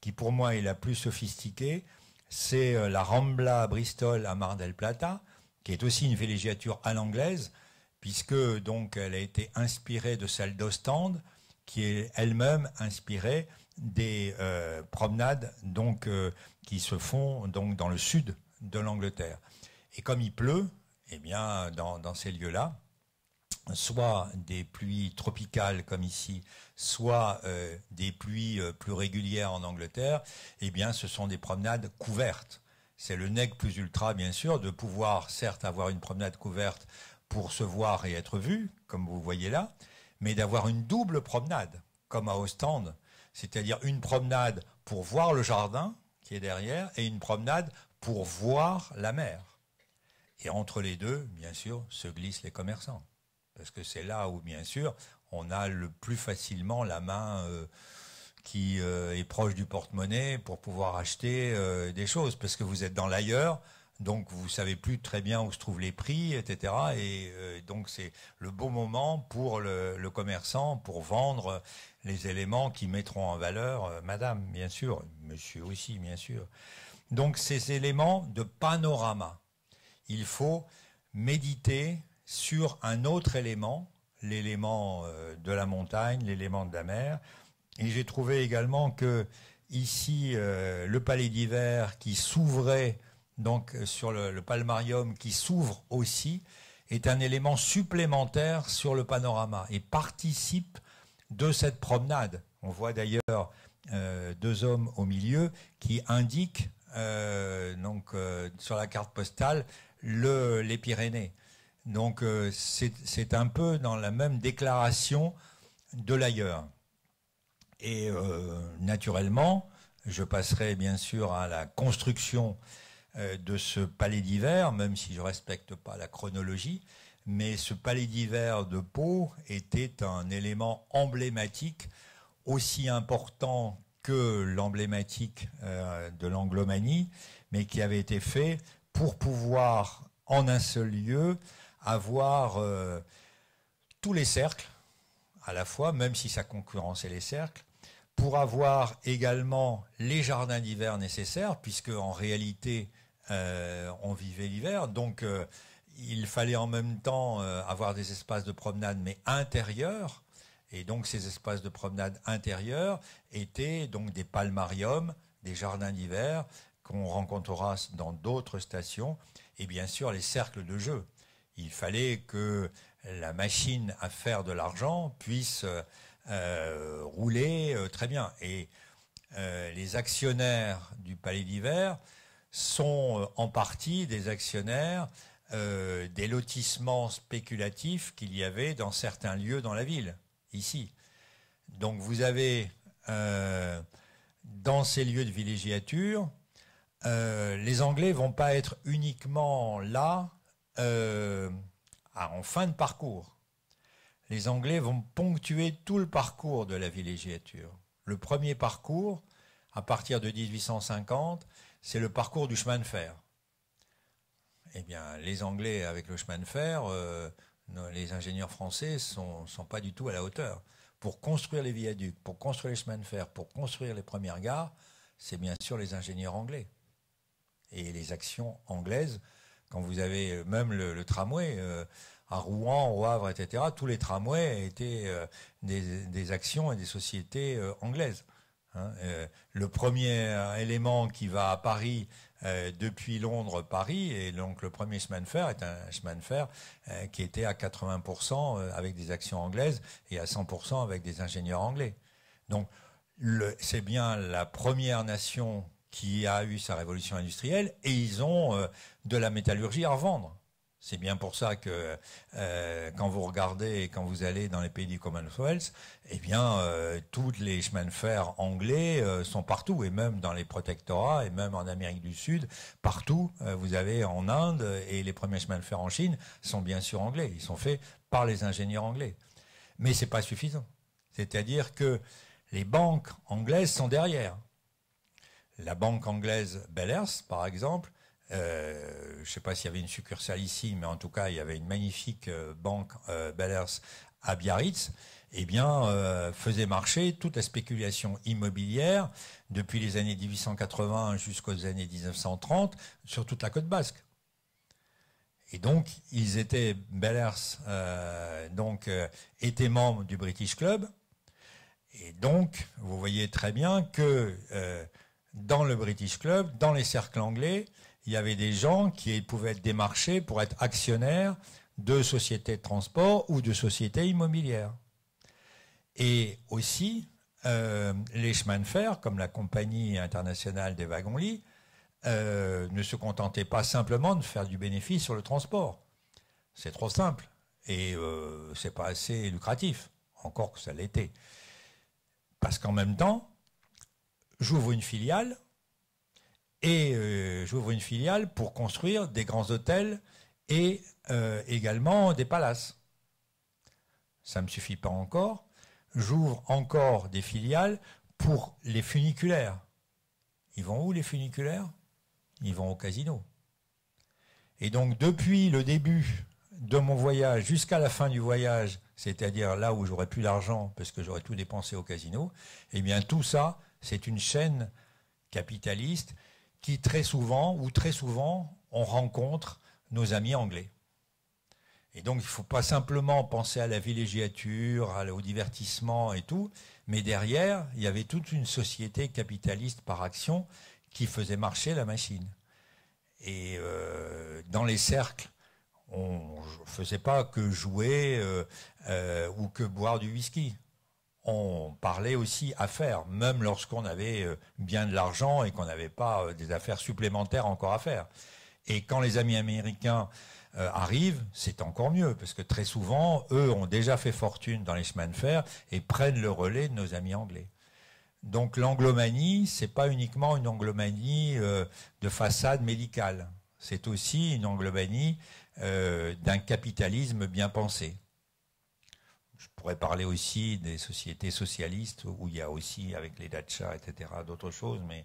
qui pour moi est la plus sophistiquée, c'est euh, la Rambla Bristol à Mar del Plata, qui est aussi une villégiature à l'anglaise, puisque donc elle a été inspirée de celle d'Ostende, qui est elle-même inspirée des euh, promenades donc euh, qui se font donc dans le sud de l'Angleterre. Et comme il pleut, eh bien dans ces lieux-là, soit des pluies tropicales comme ici, soit euh, des pluies euh, plus régulières en Angleterre, eh bien ce sont des promenades couvertes. C'est le nec plus ultra, bien sûr, de pouvoir certes avoir une promenade couverte pour se voir et être vu, comme vous voyez là, mais d'avoir une double promenade, comme à Ostende, c'est-à-dire une promenade pour voir le jardin qui est derrière et une promenade pour voir la mer. Et entre les deux, bien sûr, se glissent les commerçants. Parce que c'est là où, bien sûr, on a le plus facilement la main euh, qui euh, est proche du porte-monnaie pour pouvoir acheter euh, des choses. Parce que vous êtes dans l'ailleurs, donc vous savez plus très bien où se trouvent les prix, etc. Et donc c'est le bon moment pour le, commerçant pour vendre les éléments qui mettront en valeur Madame, bien sûr, Monsieur aussi, bien sûr. Donc ces éléments de panorama, il faut méditer sur un autre élément, l'élément euh, de la montagne, l'élément de la mer. Et j'ai trouvé également que ici, euh, le palais d'hiver qui s'ouvrait, donc euh, sur le, palmarium qui s'ouvre aussi, est un élément supplémentaire sur le panorama et participe de cette promenade. On voit d'ailleurs deux hommes au milieu qui indiquent donc, sur la carte postale les Pyrénées. Donc euh, c'est un peu dans la même déclaration de l'ailleurs. Et euh, naturellement, je passerai bien sûr à la construction euh, de ce palais d'hiver, même si je ne respecte pas la chronologie, mais ce palais d'hiver de Pau était un élément emblématique aussi important que l'emblématique de l'anglomanie, mais qui avait été fait pour pouvoir en un seul lieu avoir euh, tous les cercles à la fois, même si sa concurrence est les cercles, pour avoir également les jardins d'hiver nécessaires, puisque en réalité, euh, on vivait l'hiver. Donc, euh, il fallait en même temps avoir des espaces de promenade, mais intérieurs. Et donc, ces espaces de promenade intérieurs étaient donc des palmariums, des jardins d'hiver qu'on rencontrera dans d'autres stations, et bien sûr les cercles de jeu il fallait que la machine à faire de l'argent puisse euh, euh, rouler euh, très bien. Et les actionnaires du Palais d'Hiver sont en partie des actionnaires des lotissements spéculatifs qu'il y avait dans certains lieux dans la ville, ici. Donc vous avez dans ces lieux de villégiature, les Anglais vont pas être uniquement là euh, ah, en fin de parcours. Les Anglais vont ponctuer tout le parcours de la villégiature. Le premier parcours, à partir de 1850, c'est le parcours du chemin de fer. Eh bien, les Anglais avec le chemin de fer, euh, les ingénieurs français ne sont pas du tout à la hauteur. Pour construire les viaducs, pour construire les chemins de fer, pour construire les premières gares, c'est bien sûr les ingénieurs anglais. Et les actions anglaises quand vous avez euh, même le, tramway euh, à Rouen, au Havre, etc., tous les tramways étaient euh, des, actions et des sociétés anglaises. Hein. le premier élément qui va à Paris depuis Londres, Paris, et donc le premier chemin de fer est un chemin de fer qui était à 80% avec des actions anglaises et à 100% avec des ingénieurs anglais. Donc c'est bien la première nation qui a eu sa révolution industrielle, et ils ont euh, de la métallurgie à revendre. C'est bien pour ça que euh, quand vous regardez et quand vous allez dans les pays du Commonwealth, eh bien, euh, tous les chemins de fer anglais sont partout, et même dans les protectorats, et même en Amérique du Sud, partout. vous avez en Inde, et les premiers chemins de fer en Chine sont bien sûr anglais. Ils sont faits par les ingénieurs anglais. Mais c'est pas suffisant. C'est-à-dire que les banques anglaises sont derrière la banque anglaise Bellers, par exemple, euh, je ne sais pas s'il y avait une succursale ici, mais en tout cas, il y avait une magnifique euh, banque euh, Bellers à Biarritz, eh bien, faisait marcher toute la spéculation immobilière depuis les années 1880 jusqu'aux années 1930 sur toute la côte basque. Et donc, ils étaient, Bellers, donc, étaient membres du British Club. Et donc, vous voyez très bien que dans le British Club, dans les cercles anglais, il y avait des gens qui pouvaient être démarchés pour être actionnaires de sociétés de transport ou de sociétés immobilières. Et aussi, euh, les chemins de fer, comme la Compagnie internationale des wagons-lits, euh, ne se contentaient pas simplement de faire du bénéfice sur le transport. C'est trop simple et euh, c'est pas assez lucratif, encore que ça l'était. Parce qu'en même temps, j'ouvre une filiale et euh, j'ouvre une filiale pour construire des grands hôtels et euh, également des palaces. Ça ne me suffit pas encore. J'ouvre encore des filiales pour les funiculaires. Ils vont où les funiculaires Ils vont au casino. Et donc depuis le début de mon voyage jusqu'à la fin du voyage, c'est-à-dire là où j'aurais plus d'argent parce que j'aurais tout dépensé au casino, eh bien tout ça, c'est une chaîne capitaliste qui très souvent, ou très souvent, on rencontre nos amis anglais. Et donc, il ne faut pas simplement penser à la villégiature, au divertissement et tout, mais derrière, il y avait toute une société capitaliste par action qui faisait marcher la machine. Et euh, dans les cercles, on ne faisait pas que jouer euh, euh, ou que boire du whisky on parlait aussi affaires, même lorsqu'on avait euh, bien de l'argent et qu'on n'avait pas euh, des affaires supplémentaires encore à faire. Et quand les amis américains euh, arrivent, c'est encore mieux, parce que très souvent, eux ont déjà fait fortune dans les chemins de fer et prennent le relais de nos amis anglais. Donc l'anglomanie, c'est pas uniquement une anglomanie de façade médicale, c'est aussi une anglomanie d'un capitalisme bien pensé pourrait parler aussi des sociétés socialistes où il y a aussi avec les dachas, etc., d'autres choses, mais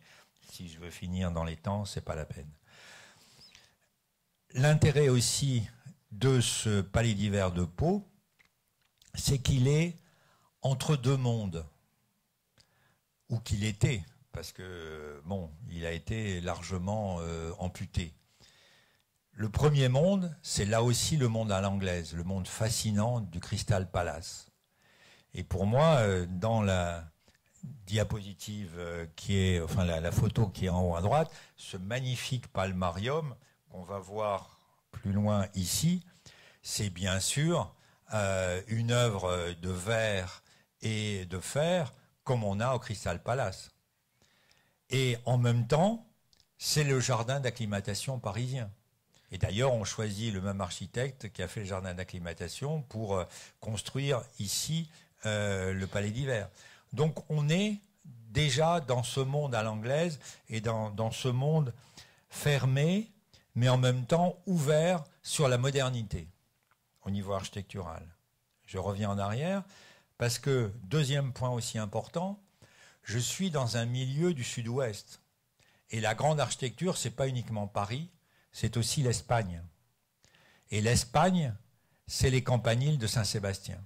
si je veux finir dans les temps, c'est pas la peine. L'intérêt aussi de ce palais d'hiver de Pau, c'est qu'il est entre deux mondes, ou qu'il était, parce que bon, il a été largement euh, amputé. Le premier monde, c'est là aussi le monde à l'anglaise, le monde fascinant du Crystal Palace. Et pour moi, euh, dans la diapositive euh, qui est, enfin la, photo qui est en haut à droite, ce magnifique palmarium qu'on va voir plus loin ici, c'est bien sûr euh, une œuvre de verre et de fer comme on a au Crystal Palace. Et en même temps, c'est le jardin d'acclimatation parisien. Et d'ailleurs, on choisit le même architecte qui a fait le jardin d'acclimatation pour euh, construire ici euh, le palais d'hiver. Donc on est déjà dans ce monde à l'anglaise et dans, dans ce monde fermé, mais en même temps ouvert sur la modernité au niveau architectural. Je reviens en arrière parce que, deuxième point aussi important, je suis dans un milieu du sud-ouest. Et la grande architecture, c'est pas uniquement Paris, c'est aussi l'Espagne. Et l'Espagne, c'est les campaniles de Saint-Sébastien.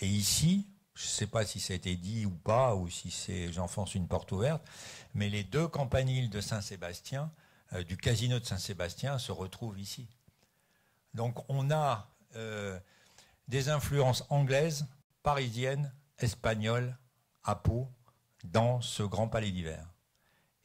Et ici, je ne sais pas si ça a été dit ou pas, ou si c'est j'enfonce une porte ouverte, mais les deux campaniles de Saint-Sébastien, euh, du casino de Saint-Sébastien, se retrouvent ici. Donc on a euh, des influences anglaises, parisiennes, espagnoles, à peau dans ce grand palais d'hiver.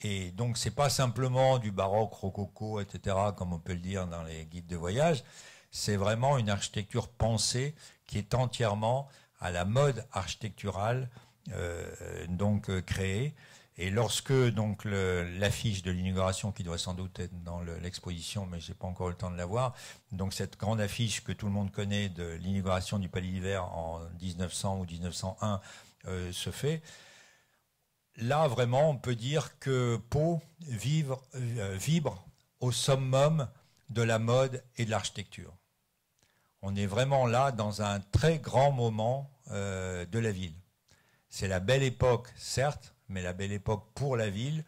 Et donc, c'est pas simplement du baroque, rococo, etc., comme on peut le dire dans les guides de voyage. C'est vraiment une architecture pensée qui est entièrement à la mode architecturale euh, donc euh, créée. Et lorsque donc l'affiche de l'inauguration qui doit sans doute être dans l'exposition, mais mais j'ai pas encore le temps de la voir, donc cette grande affiche que tout le monde connaît de l'inauguration du Palais d'hiver en 1900 ou 1901 euh, se fait là, vraiment, on peut dire que Pau euh, vibre au summum de la mode et de l'architecture. On est vraiment là dans un très grand moment euh, de la ville. C'est la belle époque, certes, mais la belle époque pour la ville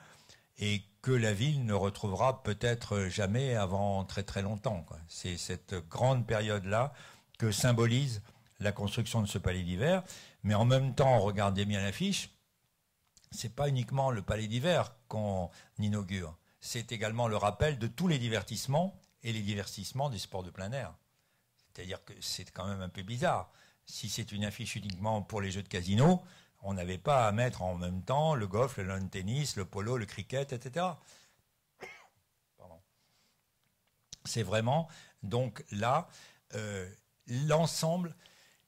et que la ville ne retrouvera peut-être jamais avant très très longtemps. C'est cette grande période-là que symbolise la construction de ce palais d'hiver. Mais en même temps, regardez bien l'affiche, ce n'est pas uniquement le palais d'hiver qu'on inaugure, c'est également le rappel de tous les divertissements et les divertissements des sports de plein air. C'est-à-dire que c'est quand même un peu bizarre. Si c'est une affiche uniquement pour les jeux de casino, on n'avait pas à mettre en même temps le golf, le lawn tennis, le polo, le cricket, etc. C'est vraiment donc là euh, l'ensemble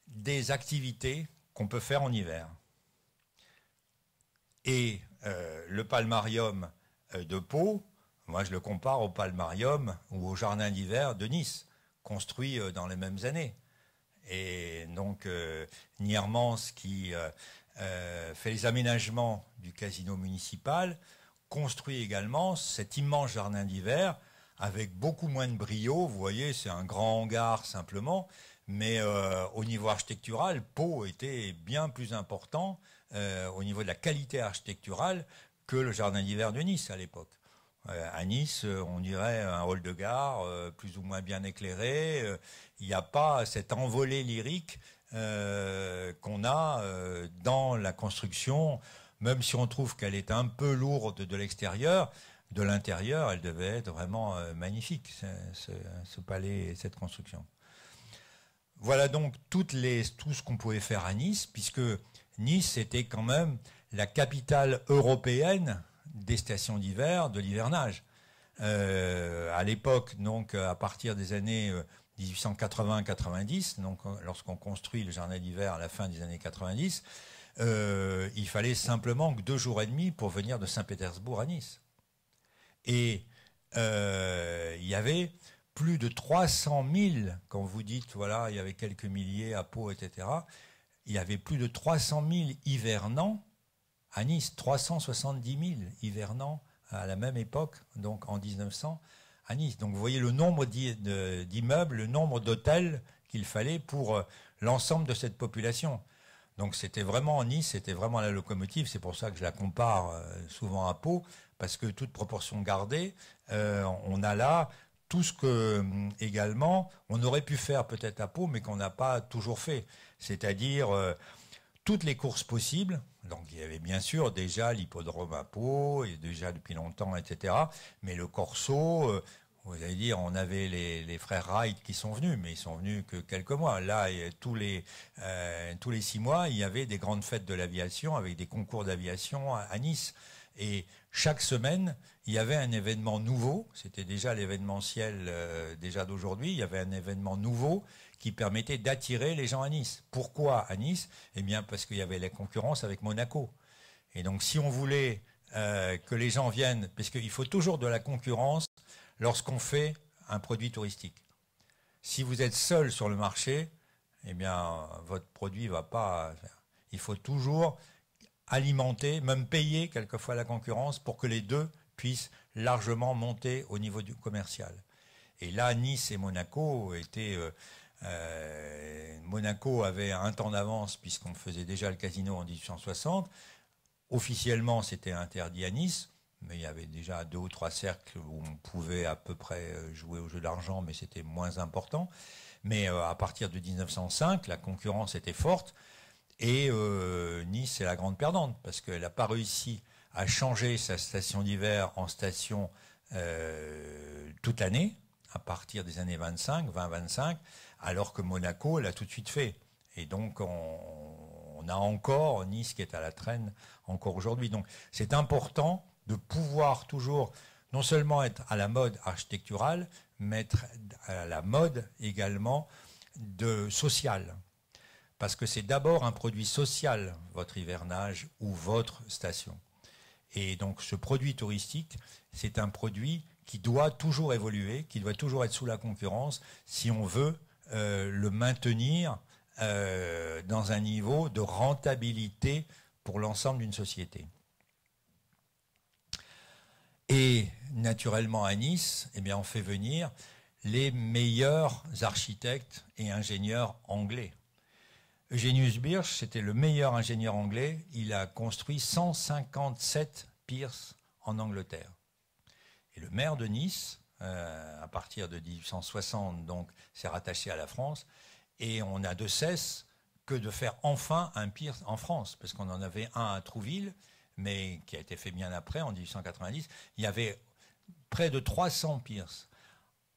des activités qu'on peut faire en hiver. Et euh, le palmarium euh, de Pau, moi je le compare au palmarium ou au jardin d'hiver de Nice, construit euh, dans les mêmes années. Et donc Niermans qui fait les aménagements du casino municipal, construit également cet immense jardin d'hiver avec beaucoup moins de brio. Vous voyez, c'est un grand hangar simplement, mais au niveau architectural, Pau était bien plus important euh, au niveau de la qualité architecturale que le jardin d'hiver de Nice à l'époque. Euh, à Nice, euh, on dirait un hall de gare plus ou moins bien éclairé. Il n'y a pas cette envolée lyrique qu'on a dans la construction, même si on trouve qu'elle est un peu lourde de l'extérieur. De l'intérieur, elle devait être vraiment magnifique, ce, ce palais et cette construction. Voilà donc toutes les, tout ce qu'on pouvait faire à Nice, puisque Nice était quand même la capitale européenne des stations d'hiver, de l'hivernage. Euh, à l'époque, donc euh, à partir des années 1880-90, euh, donc lorsqu'on construit le jardin d'hiver à la fin des années 90, il fallait simplement que deux jours et demi pour venir de Saint-Pétersbourg à Nice. Et il y avait plus de 300 000, quand vous dites, voilà, il y avait quelques milliers à Pau, etc., il y avait plus de 300 000 hivernants à Nice, 370 000 hivernants à la même époque, donc en 1900, à Nice. Donc vous voyez le nombre d'immeubles, le nombre d'hôtels qu'il fallait pour euh, l'ensemble de cette population. Donc c'était vraiment Nice, c'était vraiment la locomotive. C'est pour ça que je la compare euh, souvent à Pau, parce que toute proportion gardée, euh, on a là tout ce que hum, également on aurait pu faire peut-être à Pau, mais qu'on n'a pas toujours fait c'est-à-dire euh, toutes les courses possibles. Donc il y avait bien sûr déjà l'hippodrome à Pau, et déjà depuis longtemps, etc. Mais le Corso, euh, vous allez dire, on avait les, frères Wright qui sont venus, mais ils sont venus que quelques mois. Là, tous les euh, tous les six mois, il y avait des grandes fêtes de l'aviation avec des concours d'aviation à, Nice. Et chaque semaine, il y avait un événement nouveau. C'était déjà l'événementiel déjà d'aujourd'hui. Il y avait un événement nouveau qui permettait d'attirer les gens à Nice. Pourquoi à Nice Eh bien parce qu'il y avait la concurrence avec Monaco. Et donc si on voulait euh, que les gens viennent, parce qu'il faut toujours de la concurrence lorsqu'on fait un produit touristique. Si vous êtes seul sur le marché, eh bien votre produit ne va pas. Il faut toujours alimenter, même payer quelquefois la concurrence pour que les deux puissent largement monter au niveau du commercial. Et là, Nice et Monaco étaient euh, euh, Monaco avait un temps d'avance puisqu'on faisait déjà le casino en 1860. Officiellement, c'était interdit à Nice, mais il y avait déjà deux ou trois cercles où on pouvait à peu près euh, jouer au jeu d'argent, mais c'était moins important. Mais euh, à partir de 1905, la concurrence était forte et Nice est la grande perdante parce qu'elle n'a pas réussi à changer sa station d'hiver en station toute l'année à partir des années 25, 20-25, alors que Monaco l'a tout de suite fait. Et donc, on, a encore Nice qui est à la traîne encore aujourd'hui. Donc, c'est important de pouvoir toujours non seulement être à la mode architecturale, mais être à la mode également de social. Parce que c'est d'abord un produit social, votre hivernage ou votre station. Et donc, ce produit touristique, c'est un produit qui doit toujours évoluer, qui doit toujours être sous la concurrence si on veut euh, le maintenir euh, dans un niveau de rentabilité pour l'ensemble d'une société. Et naturellement à Nice, eh bien, on fait venir les meilleurs architectes et ingénieurs anglais. Eugenius Birch, c'était le meilleur ingénieur anglais. Il a construit 157 piers en Angleterre. Et le maire de Nice, euh, à partir de 1860, donc c'est rattaché à la France, et on n'a de cesse que de faire enfin un pire en France, parce qu'on en avait un à Trouville, mais qui a été fait bien après, en 1890. Il y avait près de 300 pires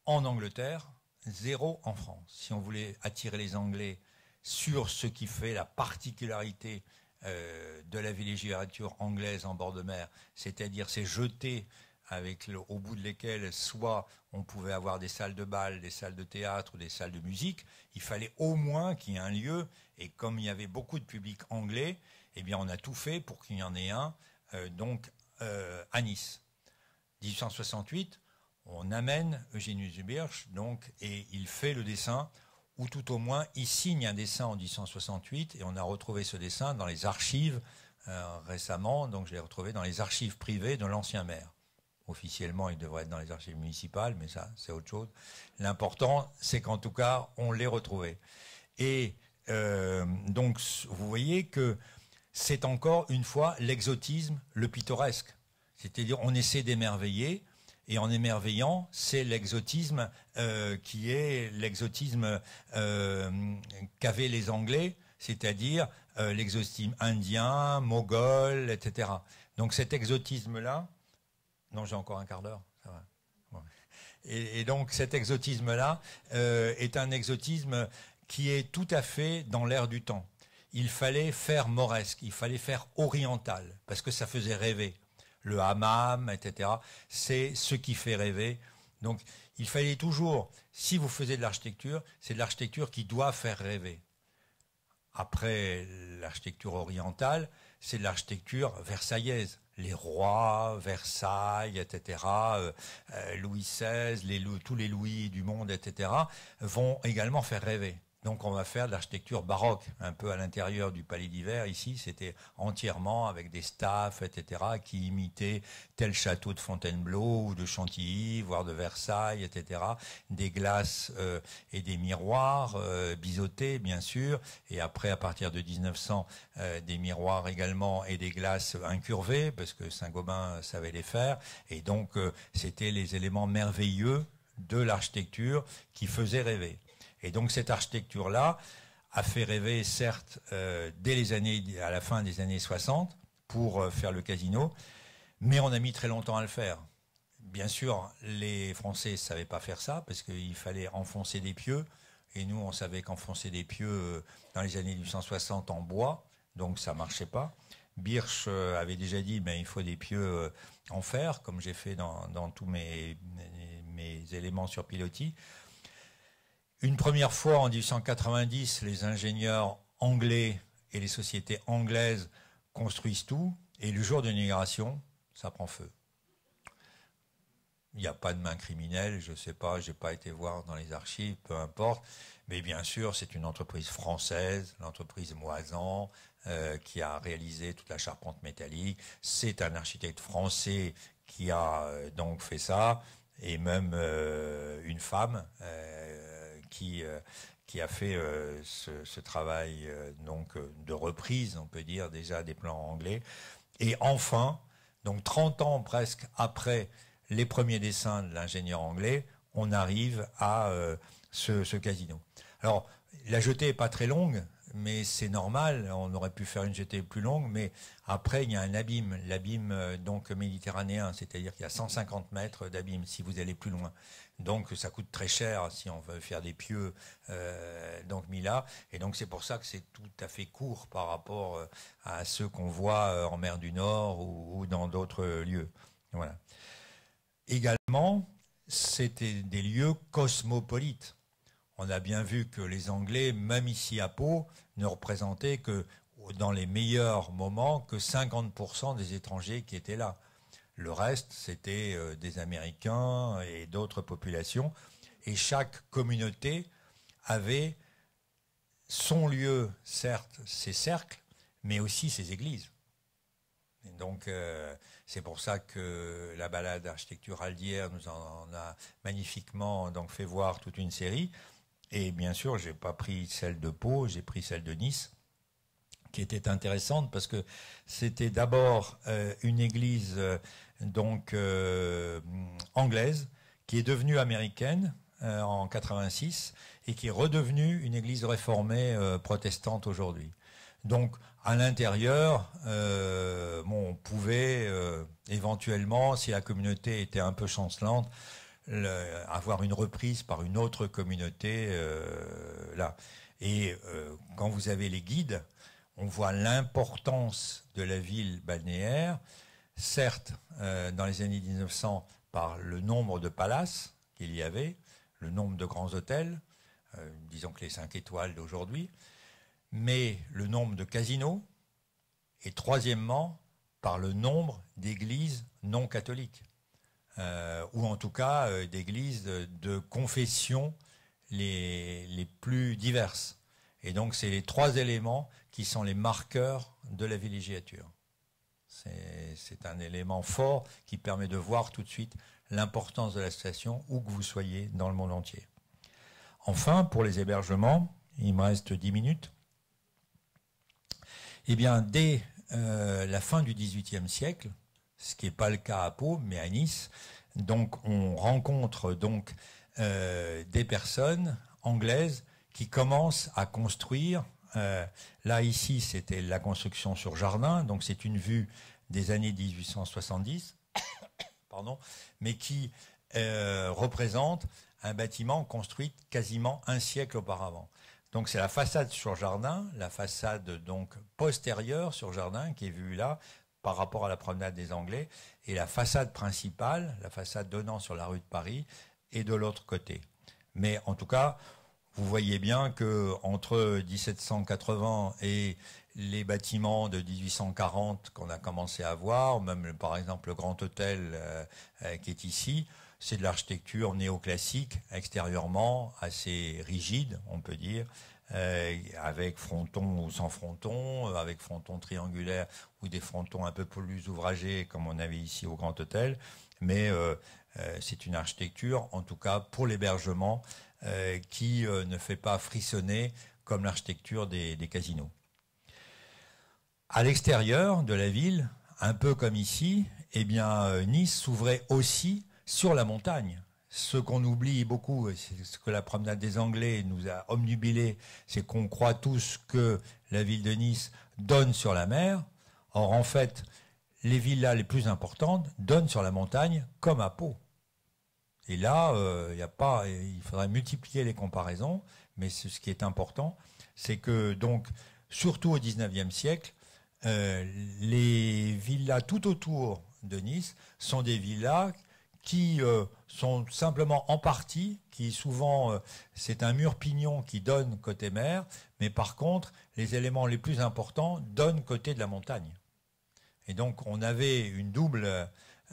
en Angleterre, zéro en France. Si on voulait attirer les Anglais sur ce qui fait la particularité euh, de la villégiature anglaise en bord de mer, c'est-à-dire ces jeter avec au bout de lesquels soit on pouvait avoir des salles de bal, des salles de théâtre ou des salles de musique, il fallait au moins qu'il y ait un lieu. Et comme il y avait beaucoup de public anglais, eh bien on a tout fait pour qu'il y en ait un, euh, donc euh, à Nice. 1868, on amène Eugénius Zubirsch, donc, et il fait le dessin, ou tout au moins, il signe un dessin en 1868, et on a retrouvé ce dessin dans les archives euh, récemment, donc je l'ai retrouvé dans les archives privées de l'ancien maire officiellement, il devrait être dans les archives municipales, mais ça, c'est autre chose. L'important, c'est qu'en tout cas, on l'ait retrouvé. Et euh, donc, vous voyez que c'est encore une fois l'exotisme, le pittoresque. C'est-à-dire, on essaie d'émerveiller, et en émerveillant, c'est l'exotisme euh, qui est l'exotisme euh, qu'avaient les Anglais, c'est-à-dire l'exotisme indien, mogol, etc. Donc cet exotisme-là, non, j'ai encore un quart d'heure, ça va. Et, donc cet exotisme-là euh, est un exotisme qui est tout à fait dans l'air du temps. Il fallait faire mauresque, il fallait faire oriental, parce que ça faisait rêver. Le hammam, etc., c'est ce qui fait rêver. Donc il fallait toujours, si vous faisiez de l'architecture, c'est de l'architecture qui doit faire rêver. Après l'architecture orientale, c'est de l'architecture versaillaise les rois, Versailles, etc., euh, euh, Louis XVI, les, tous les Louis du monde, etc., vont également faire rêver. Donc on va faire de l'architecture baroque, un peu à l'intérieur du palais d'hiver. Ici, c'était entièrement avec des staffs, etc., qui imitaient tel château de Fontainebleau ou de Chantilly, voire de Versailles, etc. Des glaces euh, et des miroirs euh, biseautés, bien sûr. Et après, à partir de 1900, euh, des miroirs également et des glaces incurvées, parce que Saint-Gobain savait les faire. Et donc, c'était les éléments merveilleux de l'architecture qui faisaient rêver. Et donc cette architecture-là a fait rêver, certes, euh, dès les années, à la fin des années 60, pour euh, faire le casino, mais on a mis très longtemps à le faire. Bien sûr, les Français ne savaient pas faire ça, parce qu'il fallait enfoncer des pieux, et nous, on savait qu'enfoncer des pieux euh, dans les années 1860 en bois, donc ça ne marchait pas. Birch avait déjà dit, ben, il faut des pieux en fer, comme j'ai fait dans, tous mes éléments sur pilotis. Une première fois en 1890, les ingénieurs anglais et les sociétés anglaises construisent tout, et le jour de l'immigration, ça prend feu. Il n'y a pas de main criminelle, je ne sais pas, je n'ai pas été voir dans les archives, peu importe. Mais bien sûr, c'est une entreprise française, l'entreprise Moisan, euh, qui a réalisé toute la charpente métallique. C'est un architecte français qui a euh, donc fait ça, et même euh, une femme euh, qui, a fait euh, ce, travail euh, donc de reprise, on peut dire déjà des plans anglais. Et enfin, donc 30 ans presque après les premiers dessins de l'ingénieur anglais, on arrive à ce, ce casino. Alors, la jetée n'est pas très longue, mais c'est normal. On aurait pu faire une GT plus longue, mais après il y a un abîme, l'abîme euh, donc méditerranéen, c'est-à-dire qu'il y a 150 mètres d'abîme si vous allez plus loin. Donc ça coûte très cher si on veut faire des pieux euh, donc Mila, et donc c'est pour ça que c'est tout à fait court par rapport euh, à ceux qu'on voit euh, en mer du Nord ou, dans d'autres lieux. Voilà. Également, c'était des lieux cosmopolites on a bien vu que les Anglais, même ici à Pau, ne représentaient que dans les meilleurs moments que 50% des étrangers qui étaient là. Le reste, c'était euh, des Américains et d'autres populations. Et chaque communauté avait son lieu, certes, ses cercles, mais aussi ses églises. donc, euh, c'est pour ça que la balade architecturale d'hier nous en, a magnifiquement donc fait voir toute une série. Et bien sûr, n'ai pas pris celle de Pau, j'ai pris celle de Nice, qui était intéressante parce que c'était d'abord euh, une église euh, donc euh, anglaise qui est devenue américaine en 86 et qui est redevenue une église réformée protestante aujourd'hui. Donc à l'intérieur, on pouvait éventuellement, si la communauté était un peu chancelante, avoir une reprise par une autre communauté euh, là. Et euh, quand vous avez les guides, on voit l'importance de la ville balnéaire, certes euh, dans les années 1900 par le nombre de palaces qu'il y avait, le nombre de grands hôtels, disons que les cinq étoiles d'aujourd'hui, mais le nombre de casinos, et troisièmement par le nombre d'églises non catholiques. Euh, ou en tout cas euh, d'églises de, confession les, plus diverses. Et donc, c'est les trois éléments qui sont les marqueurs de la villégiature. C'est un élément fort qui permet de voir tout de suite l'importance de la station où que vous soyez dans le monde entier. Enfin, pour les hébergements, il me reste dix minutes. Eh bien, dès euh, la fin du XVIIIe siècle, ce qui n'est pas le cas à Pau, mais à Nice. Donc on rencontre donc euh, des personnes anglaises qui commencent à construire. Euh, là ici, c'était la construction sur jardin, donc c'est une vue des années 1870, pardon, mais qui euh, représente un bâtiment construit quasiment un siècle auparavant. Donc c'est la façade sur jardin, la façade donc postérieure sur jardin qui est vue là, par rapport à la promenade des Anglais, et la façade principale, la façade donnant sur la rue de Paris, est de l'autre côté. Mais en tout cas, vous voyez bien que entre 1780 et les bâtiments de 1840 qu'on a commencé à voir, même par exemple le grand hôtel euh, euh, qui est ici, c'est de l'architecture néoclassique extérieurement assez rigide, on peut dire, euh, avec fronton ou sans fronton, avec fronton triangulaire des frontons un peu plus ouvragés comme on avait ici au Grand Hôtel. Mais euh, euh, c'est une architecture, en tout cas pour l'hébergement, euh, qui ne fait pas frissonner comme l'architecture des, casinos. À l'extérieur de la ville, un peu comme ici, eh bien, Nice s'ouvrait aussi sur la montagne. Ce qu'on oublie beaucoup, c'est ce que la promenade des Anglais nous a omnubilé, c'est qu'on croit tous que la ville de Nice donne sur la mer. Or, en fait, les villas les plus importantes donnent sur la montagne comme à Pau. Et là, il euh, y a pas, il faudrait multiplier les comparaisons, mais ce qui est important, c'est que donc, surtout au XIXe siècle, euh, les villas tout autour de Nice sont des villas qui euh, sont simplement en partie, qui souvent c'est un mur pignon qui donne côté mer, mais par contre les éléments les plus importants donnent côté de la montagne. Et donc on avait une double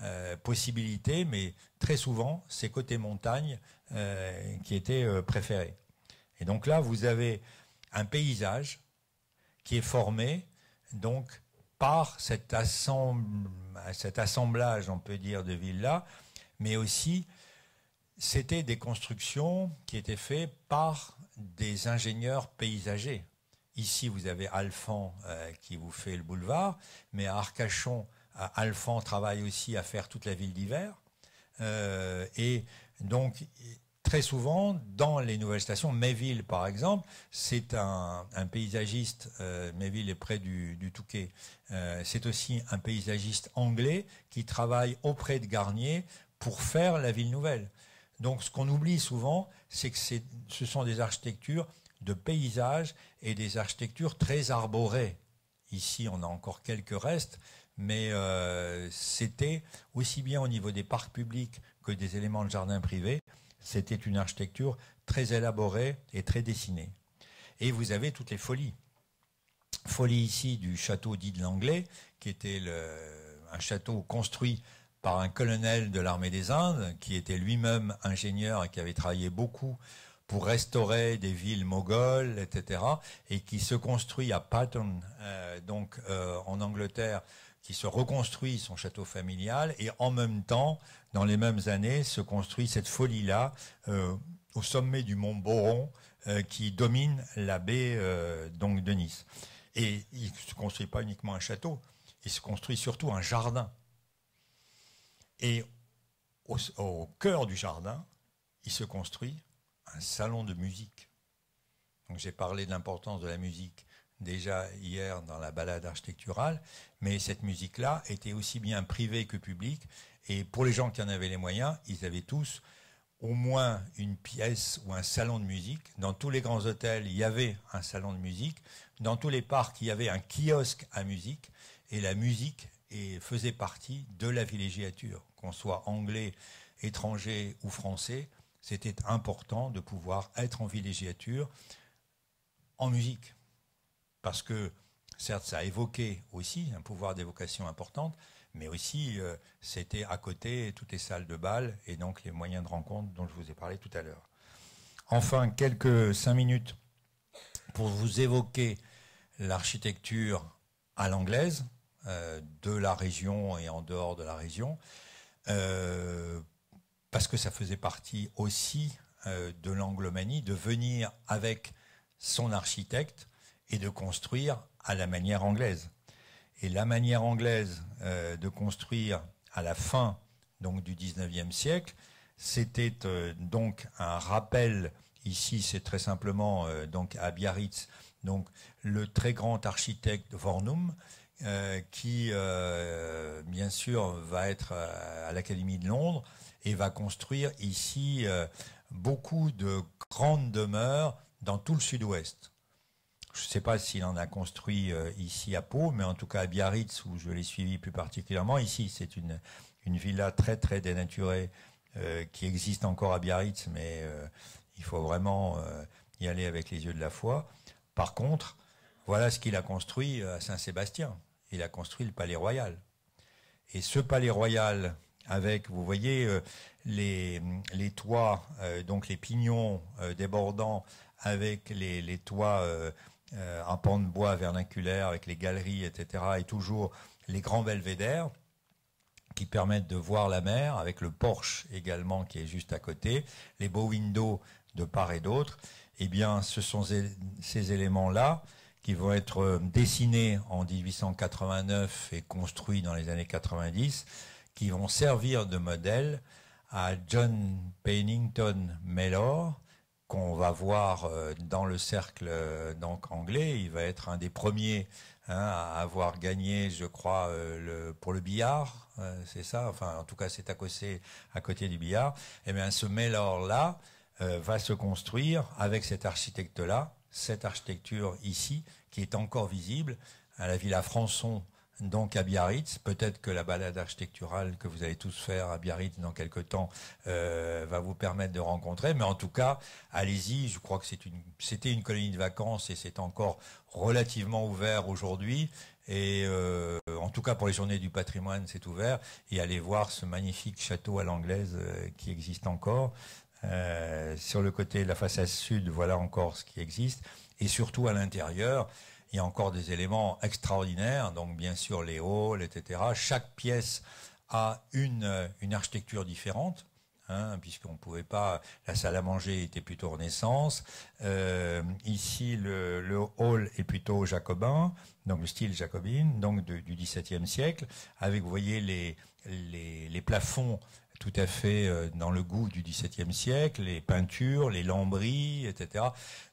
euh, possibilité, mais très souvent c'est côté montagne euh, qui était euh, préféré. Et donc là, vous avez un paysage qui est formé donc par cet, cet assemblage, on peut dire, de villas, mais aussi c'était des constructions qui étaient faites par des ingénieurs paysagers. Ici, vous avez Alphand euh, qui vous fait le boulevard, mais à Arcachon, Alphand travaille aussi à faire toute la ville d'hiver. Euh, et donc, très souvent, dans les nouvelles stations, Méville, par exemple, c'est un, paysagiste, euh, Maisville Méville est près du, Touquet, c'est aussi un paysagiste anglais qui travaille auprès de Garnier pour faire la ville nouvelle. Donc, ce qu'on oublie souvent, c'est que ce sont des architectures de paysages et des architectures très arborées. Ici, on a encore quelques restes, mais euh, c'était aussi bien au niveau des parcs publics que des éléments de jardin privé, c'était une architecture très élaborée et très dessinée. Et vous avez toutes les folies. Folie ici du château dit de l'Anglais, qui était un château construit par un colonel de l'armée des Indes, qui était lui-même ingénieur et qui avait travaillé beaucoup vous restaurer des villes mogholes, etc., et qui se construit à Patton, euh, donc euh, en Angleterre, qui se reconstruit son château familial, et en même temps, dans les mêmes années, se construit cette folie-là euh, au sommet du mont Boron, qui domine la baie donc de Nice. Et il ne se construit pas uniquement un château, il se construit surtout un jardin. Et au cœur du jardin, il se construit un salon de musique. j'ai parlé de l'importance de la musique déjà hier dans la balade architecturale, mais cette musique-là était aussi bien privée que publique, et pour les gens qui en avaient les moyens, ils avaient tous au moins une pièce ou un salon de musique. Dans tous les grands hôtels, il y avait un salon de musique. Dans tous les parcs, il y avait un kiosque à musique, et la musique faisait partie de la villégiature, qu'on soit anglais, étranger ou français, c'était important de pouvoir être en villégiature en musique. Parce que, certes, ça évoquait aussi un pouvoir d'évocation importante, mais aussi euh, c'était à côté toutes les salles de bal et donc les moyens de rencontre dont je vous ai parlé tout à l'heure. Enfin, quelques cinq minutes pour vous évoquer l'architecture à l'anglaise euh, de la région et en dehors de la région. Euh, parce que ça faisait partie aussi euh, de l'anglomanie, de venir avec son architecte et de construire à la manière anglaise. Et la manière anglaise euh, de construire à la fin donc du 19e siècle, c'était euh, donc un rappel ici, c'est très simplement donc à Biarritz, donc le très grand architecte Vornum euh, qui, euh, bien sûr, va être euh, à, l'Académie de Londres et va construire ici beaucoup de grandes demeures dans tout le sud-ouest. Je ne sais pas s'il en a construit ici à Pau, mais en tout cas à Biarritz, où je l'ai suivi plus particulièrement. Ici, c'est une, une villa très, très dénaturée qui existe encore à Biarritz, mais il faut vraiment y aller avec les yeux de la foi. Par contre, voilà ce qu'il a construit à Saint-Sébastien il a construit le Palais Royal. Et ce Palais Royal, avec, vous voyez, euh, les, toits, euh, donc les pignons euh, débordants, avec les, toits en pan de bois vernaculaire, avec les galeries, etc., et toujours les grands belvédères qui permettent de voir la mer, avec le porche également qui est juste à côté, les beaux windows de part et d'autre, eh bien, ce sont ces éléments-là qui vont être euh, dessinés en 1889 et construits dans les années 90, qui vont servir de modèle à John Pennington Mellor, qu'on va voir euh, dans le cercle euh, donc anglais. Il va être un des premiers hein, à avoir gagné, je crois, pour le billard, c'est ça. Enfin, en tout cas, c'est à côté, à côté du billard. Et eh bien, ce Mellor là va se construire avec cet architecte là cette architecture ici, qui est encore visible à la Villa Françon, donc à Biarritz. Peut-être que la balade architecturale que vous allez tous faire à Biarritz dans quelques temps euh, va vous permettre de rencontrer. Mais en tout cas, allez-y. Je crois que c'était une colonie de vacances et c'est encore relativement ouvert aujourd'hui. Et euh, en tout cas pour les journées du patrimoine, c'est ouvert. Et allez voir ce magnifique château à l'anglaise euh, qui existe encore. Euh, sur le côté de la façade sud, voilà encore ce qui existe. Et surtout à l'intérieur, il y a encore des éléments extraordinaires. Donc bien sûr les halls, etc. Chaque pièce a une, architecture différente. Hein, ne pouvait pas. La salle à manger était plutôt Renaissance. Euh, ici, le, hall est plutôt jacobin, donc le style jacobine, donc de, du XVIIe siècle, avec vous voyez les plafonds tout à fait euh, dans le goût du XVIIe siècle, les peintures, les lambris, etc.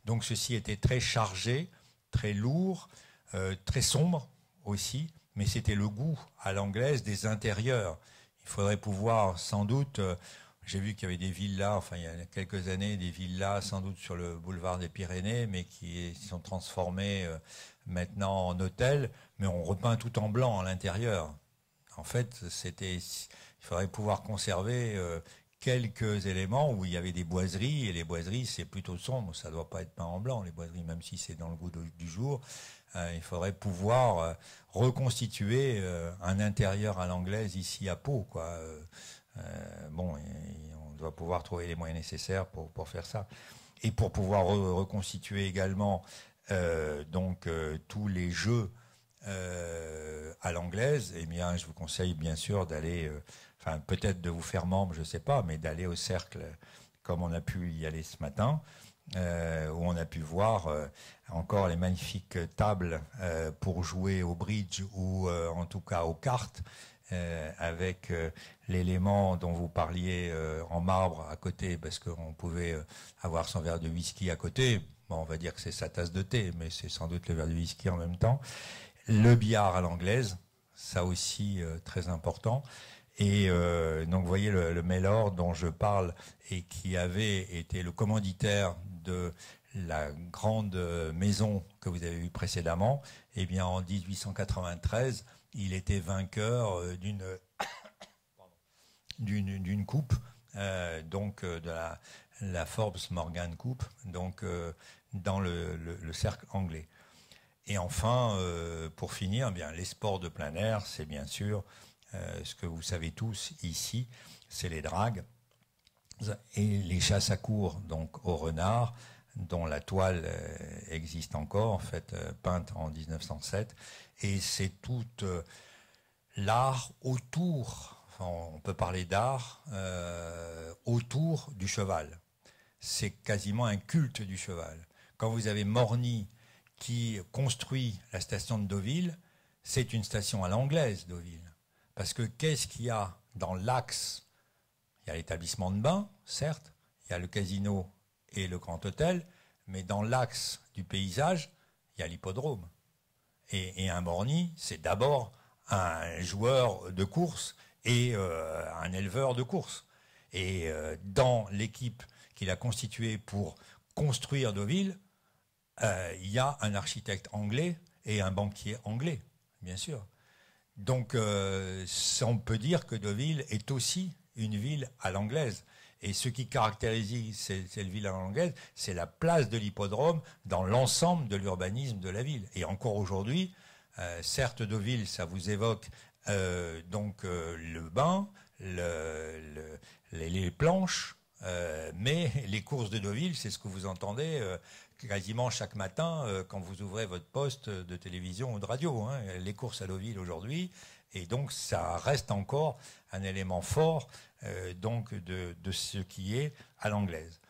Donc ceci était très chargé, très lourd, euh, très sombre aussi, mais c'était le goût à l'anglaise des intérieurs. Il faudrait pouvoir sans doute, euh, j'ai vu qu'il y avait des villas, enfin il y a quelques années, des villas sans doute sur le boulevard des Pyrénées, mais qui sont transformées maintenant en hôtels, mais on repeint tout en blanc à l'intérieur. En fait, c'était il faudrait pouvoir conserver euh, quelques éléments où il y avait des boiseries, et les boiseries, c'est plutôt sombre, ça ne doit pas être peint en blanc, les boiseries, même si c'est dans le goût du jour. Euh, il faudrait pouvoir euh, reconstituer un intérieur à l'anglaise ici à Pau, quoi. bon, on doit pouvoir trouver les moyens nécessaires pour, faire ça. Et pour pouvoir reconstituer également donc tous les jeux à l'anglaise, eh bien, je vous conseille bien sûr d'aller peut-être de vous faire membre, je ne sais pas, mais d'aller au cercle comme on a pu y aller ce matin, euh, où on a pu voir euh, encore les magnifiques tables euh, pour jouer au bridge ou en tout cas aux cartes. avec l'élément dont vous parliez en marbre à côté, parce qu'on pouvait avoir son verre de whisky à côté. on va dire que c'est sa tasse de thé, mais c'est sans doute le verre de whisky en même temps. Le billard à l'anglaise, ça aussi très important. Et euh, donc, vous voyez, le, Mellor dont je parle et qui avait été le commanditaire de la grande maison que vous avez vue précédemment, eh bien, en 1893, il était vainqueur euh, d'une d'une coupe, euh, donc de la, la, Forbes Morgan Coupe, donc dans le, cercle anglais. Et enfin, pour finir, eh bien les sports de plein air, c'est bien sûr euh, ce que vous savez tous ici, c'est les dragues et les chasses à cours, donc au renard, dont la toile euh, existe encore, en fait, euh, peinte en 1907. Et c'est tout l'art autour, on peut parler d'art, autour du cheval. C'est quasiment un culte du cheval. Quand vous avez Morny qui construit la station de Deauville, c'est une station à l'anglaise, Deauville. Parce que qu'est-ce qu'il y a dans l'axe Il y a l'établissement de bain, certes, il y a le casino et le grand hôtel, mais dans l'axe du paysage, il y a l'hippodrome. Et, un borni, c'est d'abord un joueur de course et euh, un éleveur de course. Et euh, dans l'équipe qu'il a constituée pour construire Deauville, euh, il y a un architecte anglais et un banquier anglais, bien sûr. Donc, euh, on peut dire que Deauville est aussi une ville à l'anglaise. Et ce qui caractérise cette, ville à l'anglaise, c'est la place de l'hippodrome dans l'ensemble de l'urbanisme de la ville. Et encore aujourd'hui, euh, certes, Deauville, ça vous évoque euh, donc le bain, les, planches, mais les courses de Deauville, c'est ce que vous entendez quasiment chaque matin euh, quand vous ouvrez votre poste de télévision ou de radio. Hein. les courses à Deauville aujourd'hui. Et donc, ça reste encore un élément fort euh, donc de, ce qui est à l'anglaise.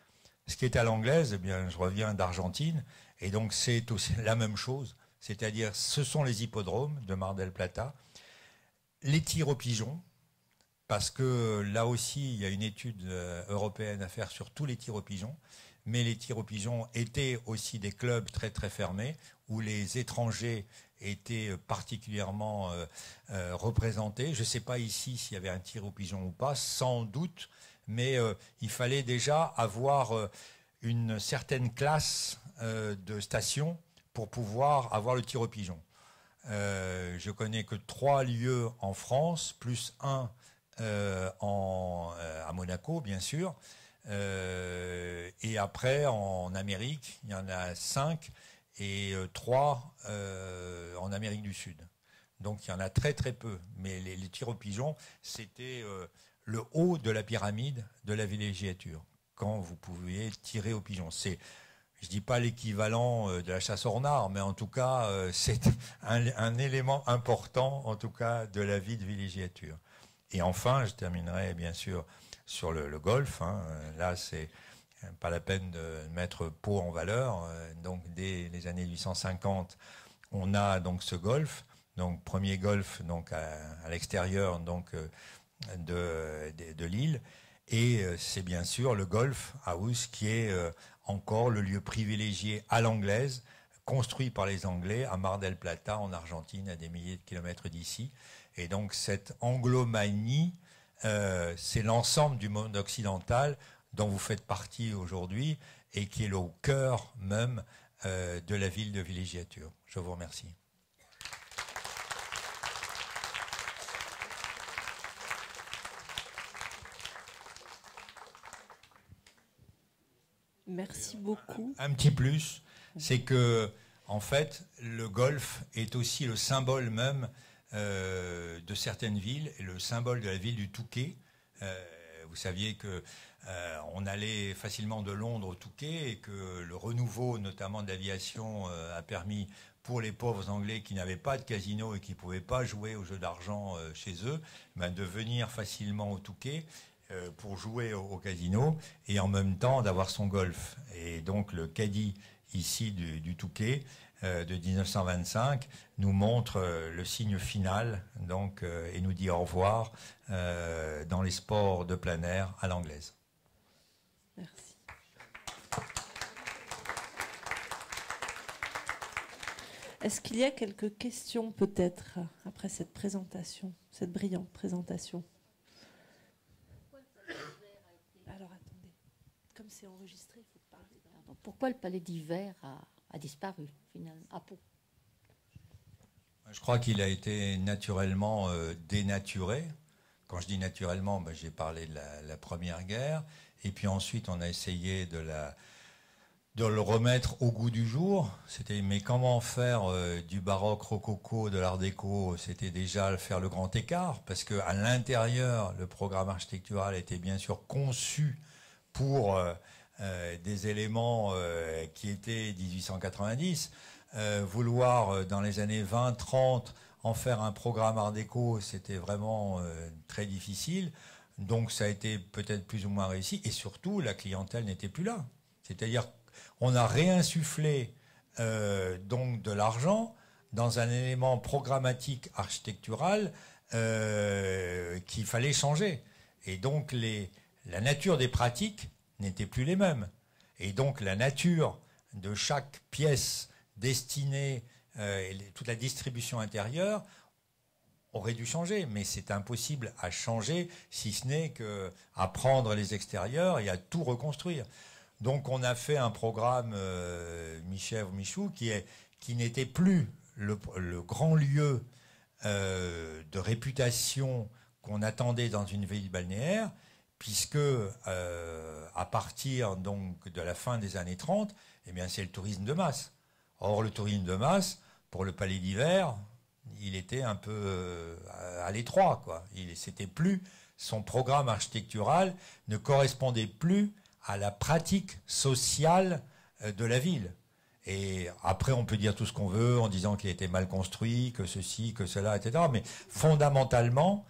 Ce qui est à l'anglaise, eh bien, je reviens d'Argentine, et donc c'est la même chose. C'est-à-dire, ce sont les hippodromes de Mar del Plata, les tirs aux pigeons, parce que là aussi, il y a une étude euh, européenne à faire sur tous les tirs aux pigeons mais les tirs aux pigeons étaient aussi des clubs très très fermés où les étrangers étaient particulièrement euh, euh, représentés. Je ne sais pas ici s'il y avait un tir au pigeon ou pas, sans doute, mais euh, il fallait déjà avoir une certaine classe de station pour pouvoir avoir le tir au pigeon. je connais que trois lieux en France, plus un en, à Monaco, bien sûr, euh, et après, en Amérique, il y en a cinq et euh, trois euh, en Amérique du Sud. Donc il y en a très très peu. Mais les, tirs aux pigeons, c'était le haut de la pyramide de la villégiature, quand vous pouviez tirer aux pigeons. C'est je dis pas l'équivalent de la chasse aux renards, mais en tout cas, c'est un, un, élément important, en tout cas, de la vie de villégiature. Et enfin, je terminerai, bien sûr, sur le, golfe. golf. Hein. Là, c'est pas la peine de mettre peau en valeur. Donc, dès les années 850, on a donc ce golfe, Donc, premier golfe donc à, l'extérieur donc euh, de, l'île. Et euh, c'est bien sûr le golf house qui est euh, encore le lieu privilégié à l'anglaise, construit par les Anglais à Mar del Plata en Argentine, à des milliers de kilomètres d'ici. Et donc cette anglomanie euh, c'est l'ensemble du monde occidental dont vous faites partie aujourd'hui et qui est au cœur même euh, de la ville de villégiature. Je vous remercie. Merci beaucoup. Un, petit plus, c'est que, en fait, le golf est aussi le symbole même euh, de certaines villes, et le symbole de la ville du Touquet. Euh, vous saviez que euh, on allait facilement de Londres au Touquet et que le renouveau, notamment de l'aviation, a permis pour les pauvres Anglais qui n'avaient pas de casino et qui ne pouvaient pas jouer aux jeux d'argent chez eux, ben, de venir facilement au Touquet pour jouer au, casino et en même temps d'avoir son golf. Et donc le caddie ici du, du Touquet euh, de 1925 nous montre euh, le signe final donc euh, et nous dit au revoir dans les sports de plein air à l'anglaise. Merci. Est-ce qu'il y a quelques questions peut-être après cette présentation, cette brillante présentation Alors attendez, comme c'est enregistré, il faut parler. Pourquoi le palais d'hiver a a disparu, finalement, à Pau. Je crois qu'il a été naturellement euh, dénaturé. Quand je dis naturellement, bah, j'ai parlé de la, Première Guerre. Et puis ensuite, on a essayé de, la, de le remettre au goût du jour. C'était, mais comment faire euh, du baroque rococo, de l'art déco C'était déjà faire le grand écart, parce que à l'intérieur, le programme architectural était bien sûr conçu pour... Euh, euh, des éléments euh, qui étaient 1890. Euh, vouloir dans les années 20-30 en faire un programme Art déco, c'était vraiment très difficile. Donc ça a été peut-être plus ou moins réussi. Et surtout, la clientèle n'était plus là. C'est-à-dire on a réinsufflé donc de l'argent dans un élément programmatique architectural qu'il fallait changer. Et donc la nature des pratiques n'étaient plus les mêmes. Et donc la nature de chaque pièce destinée, euh, toute la distribution intérieure, aurait dû changer, mais c'est impossible à changer si ce n'est qu'à prendre les extérieurs et à tout reconstruire. Donc on a fait un programme euh, Michel Michou qui n'était plus le, grand lieu euh, de réputation qu'on attendait dans une ville balnéaire, puisque euh, à partir donc de la fin des années 30, eh bien c'est le tourisme de masse. Or le tourisme de masse pour le Palais d'hiver, il était un peu euh, à l'étroit quoi. plus son programme architectural ne correspondait plus à la pratique sociale euh, de la ville. Et après, on peut dire tout ce qu'on veut en disant qu'il était mal construit, que ceci, que cela, etc. Mais fondamentalement,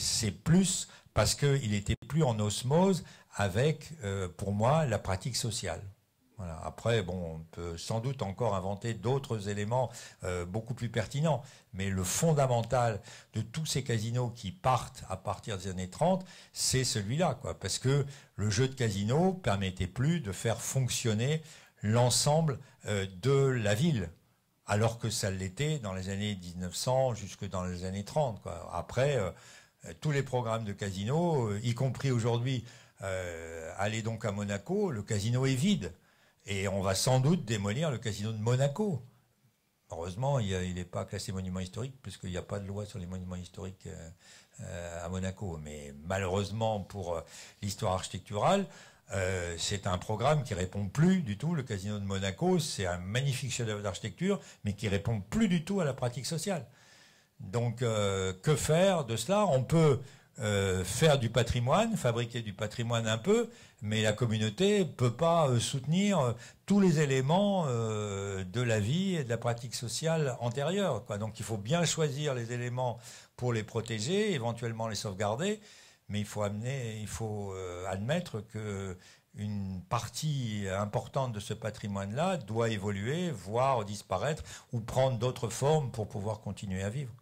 c'est plus parce qu'il était plus en osmose avec, euh, pour moi, la pratique sociale. Voilà. Après, bon, on peut sans doute encore inventer d'autres éléments euh, beaucoup plus pertinents, mais le fondamental de tous ces casinos qui partent à partir des années 30, c'est celui-là, quoi, parce que le jeu de casino permettait plus de faire fonctionner l'ensemble euh, de la ville, alors que ça l'était dans les années 1900 jusque dans les années 30, quoi. Après. Euh, tous les programmes de casino, euh, y compris aujourd'hui, euh, allez donc à Monaco, le casino est vide. Et on va sans doute démolir le casino de Monaco. Heureusement, il n'est pas classé monument historique, puisqu'il n'y a pas de loi sur les monuments historiques à Monaco. Mais malheureusement pour l'histoire architecturale, c'est un programme qui répond plus du tout. Le casino de Monaco, c'est un magnifique chef-d'œuvre d'architecture, mais qui répond plus du tout à la pratique sociale. Donc, euh, que faire de cela On peut euh, faire du patrimoine, fabriquer du patrimoine un peu, mais la communauté ne peut pas euh, soutenir tous les éléments de la vie et de la pratique sociale antérieure. Donc, il faut bien choisir les éléments pour les protéger, éventuellement les sauvegarder, mais il faut amener, il faut admettre qu'une partie importante de ce patrimoine-là doit évoluer, voire disparaître, ou prendre d'autres formes pour pouvoir continuer à vivre.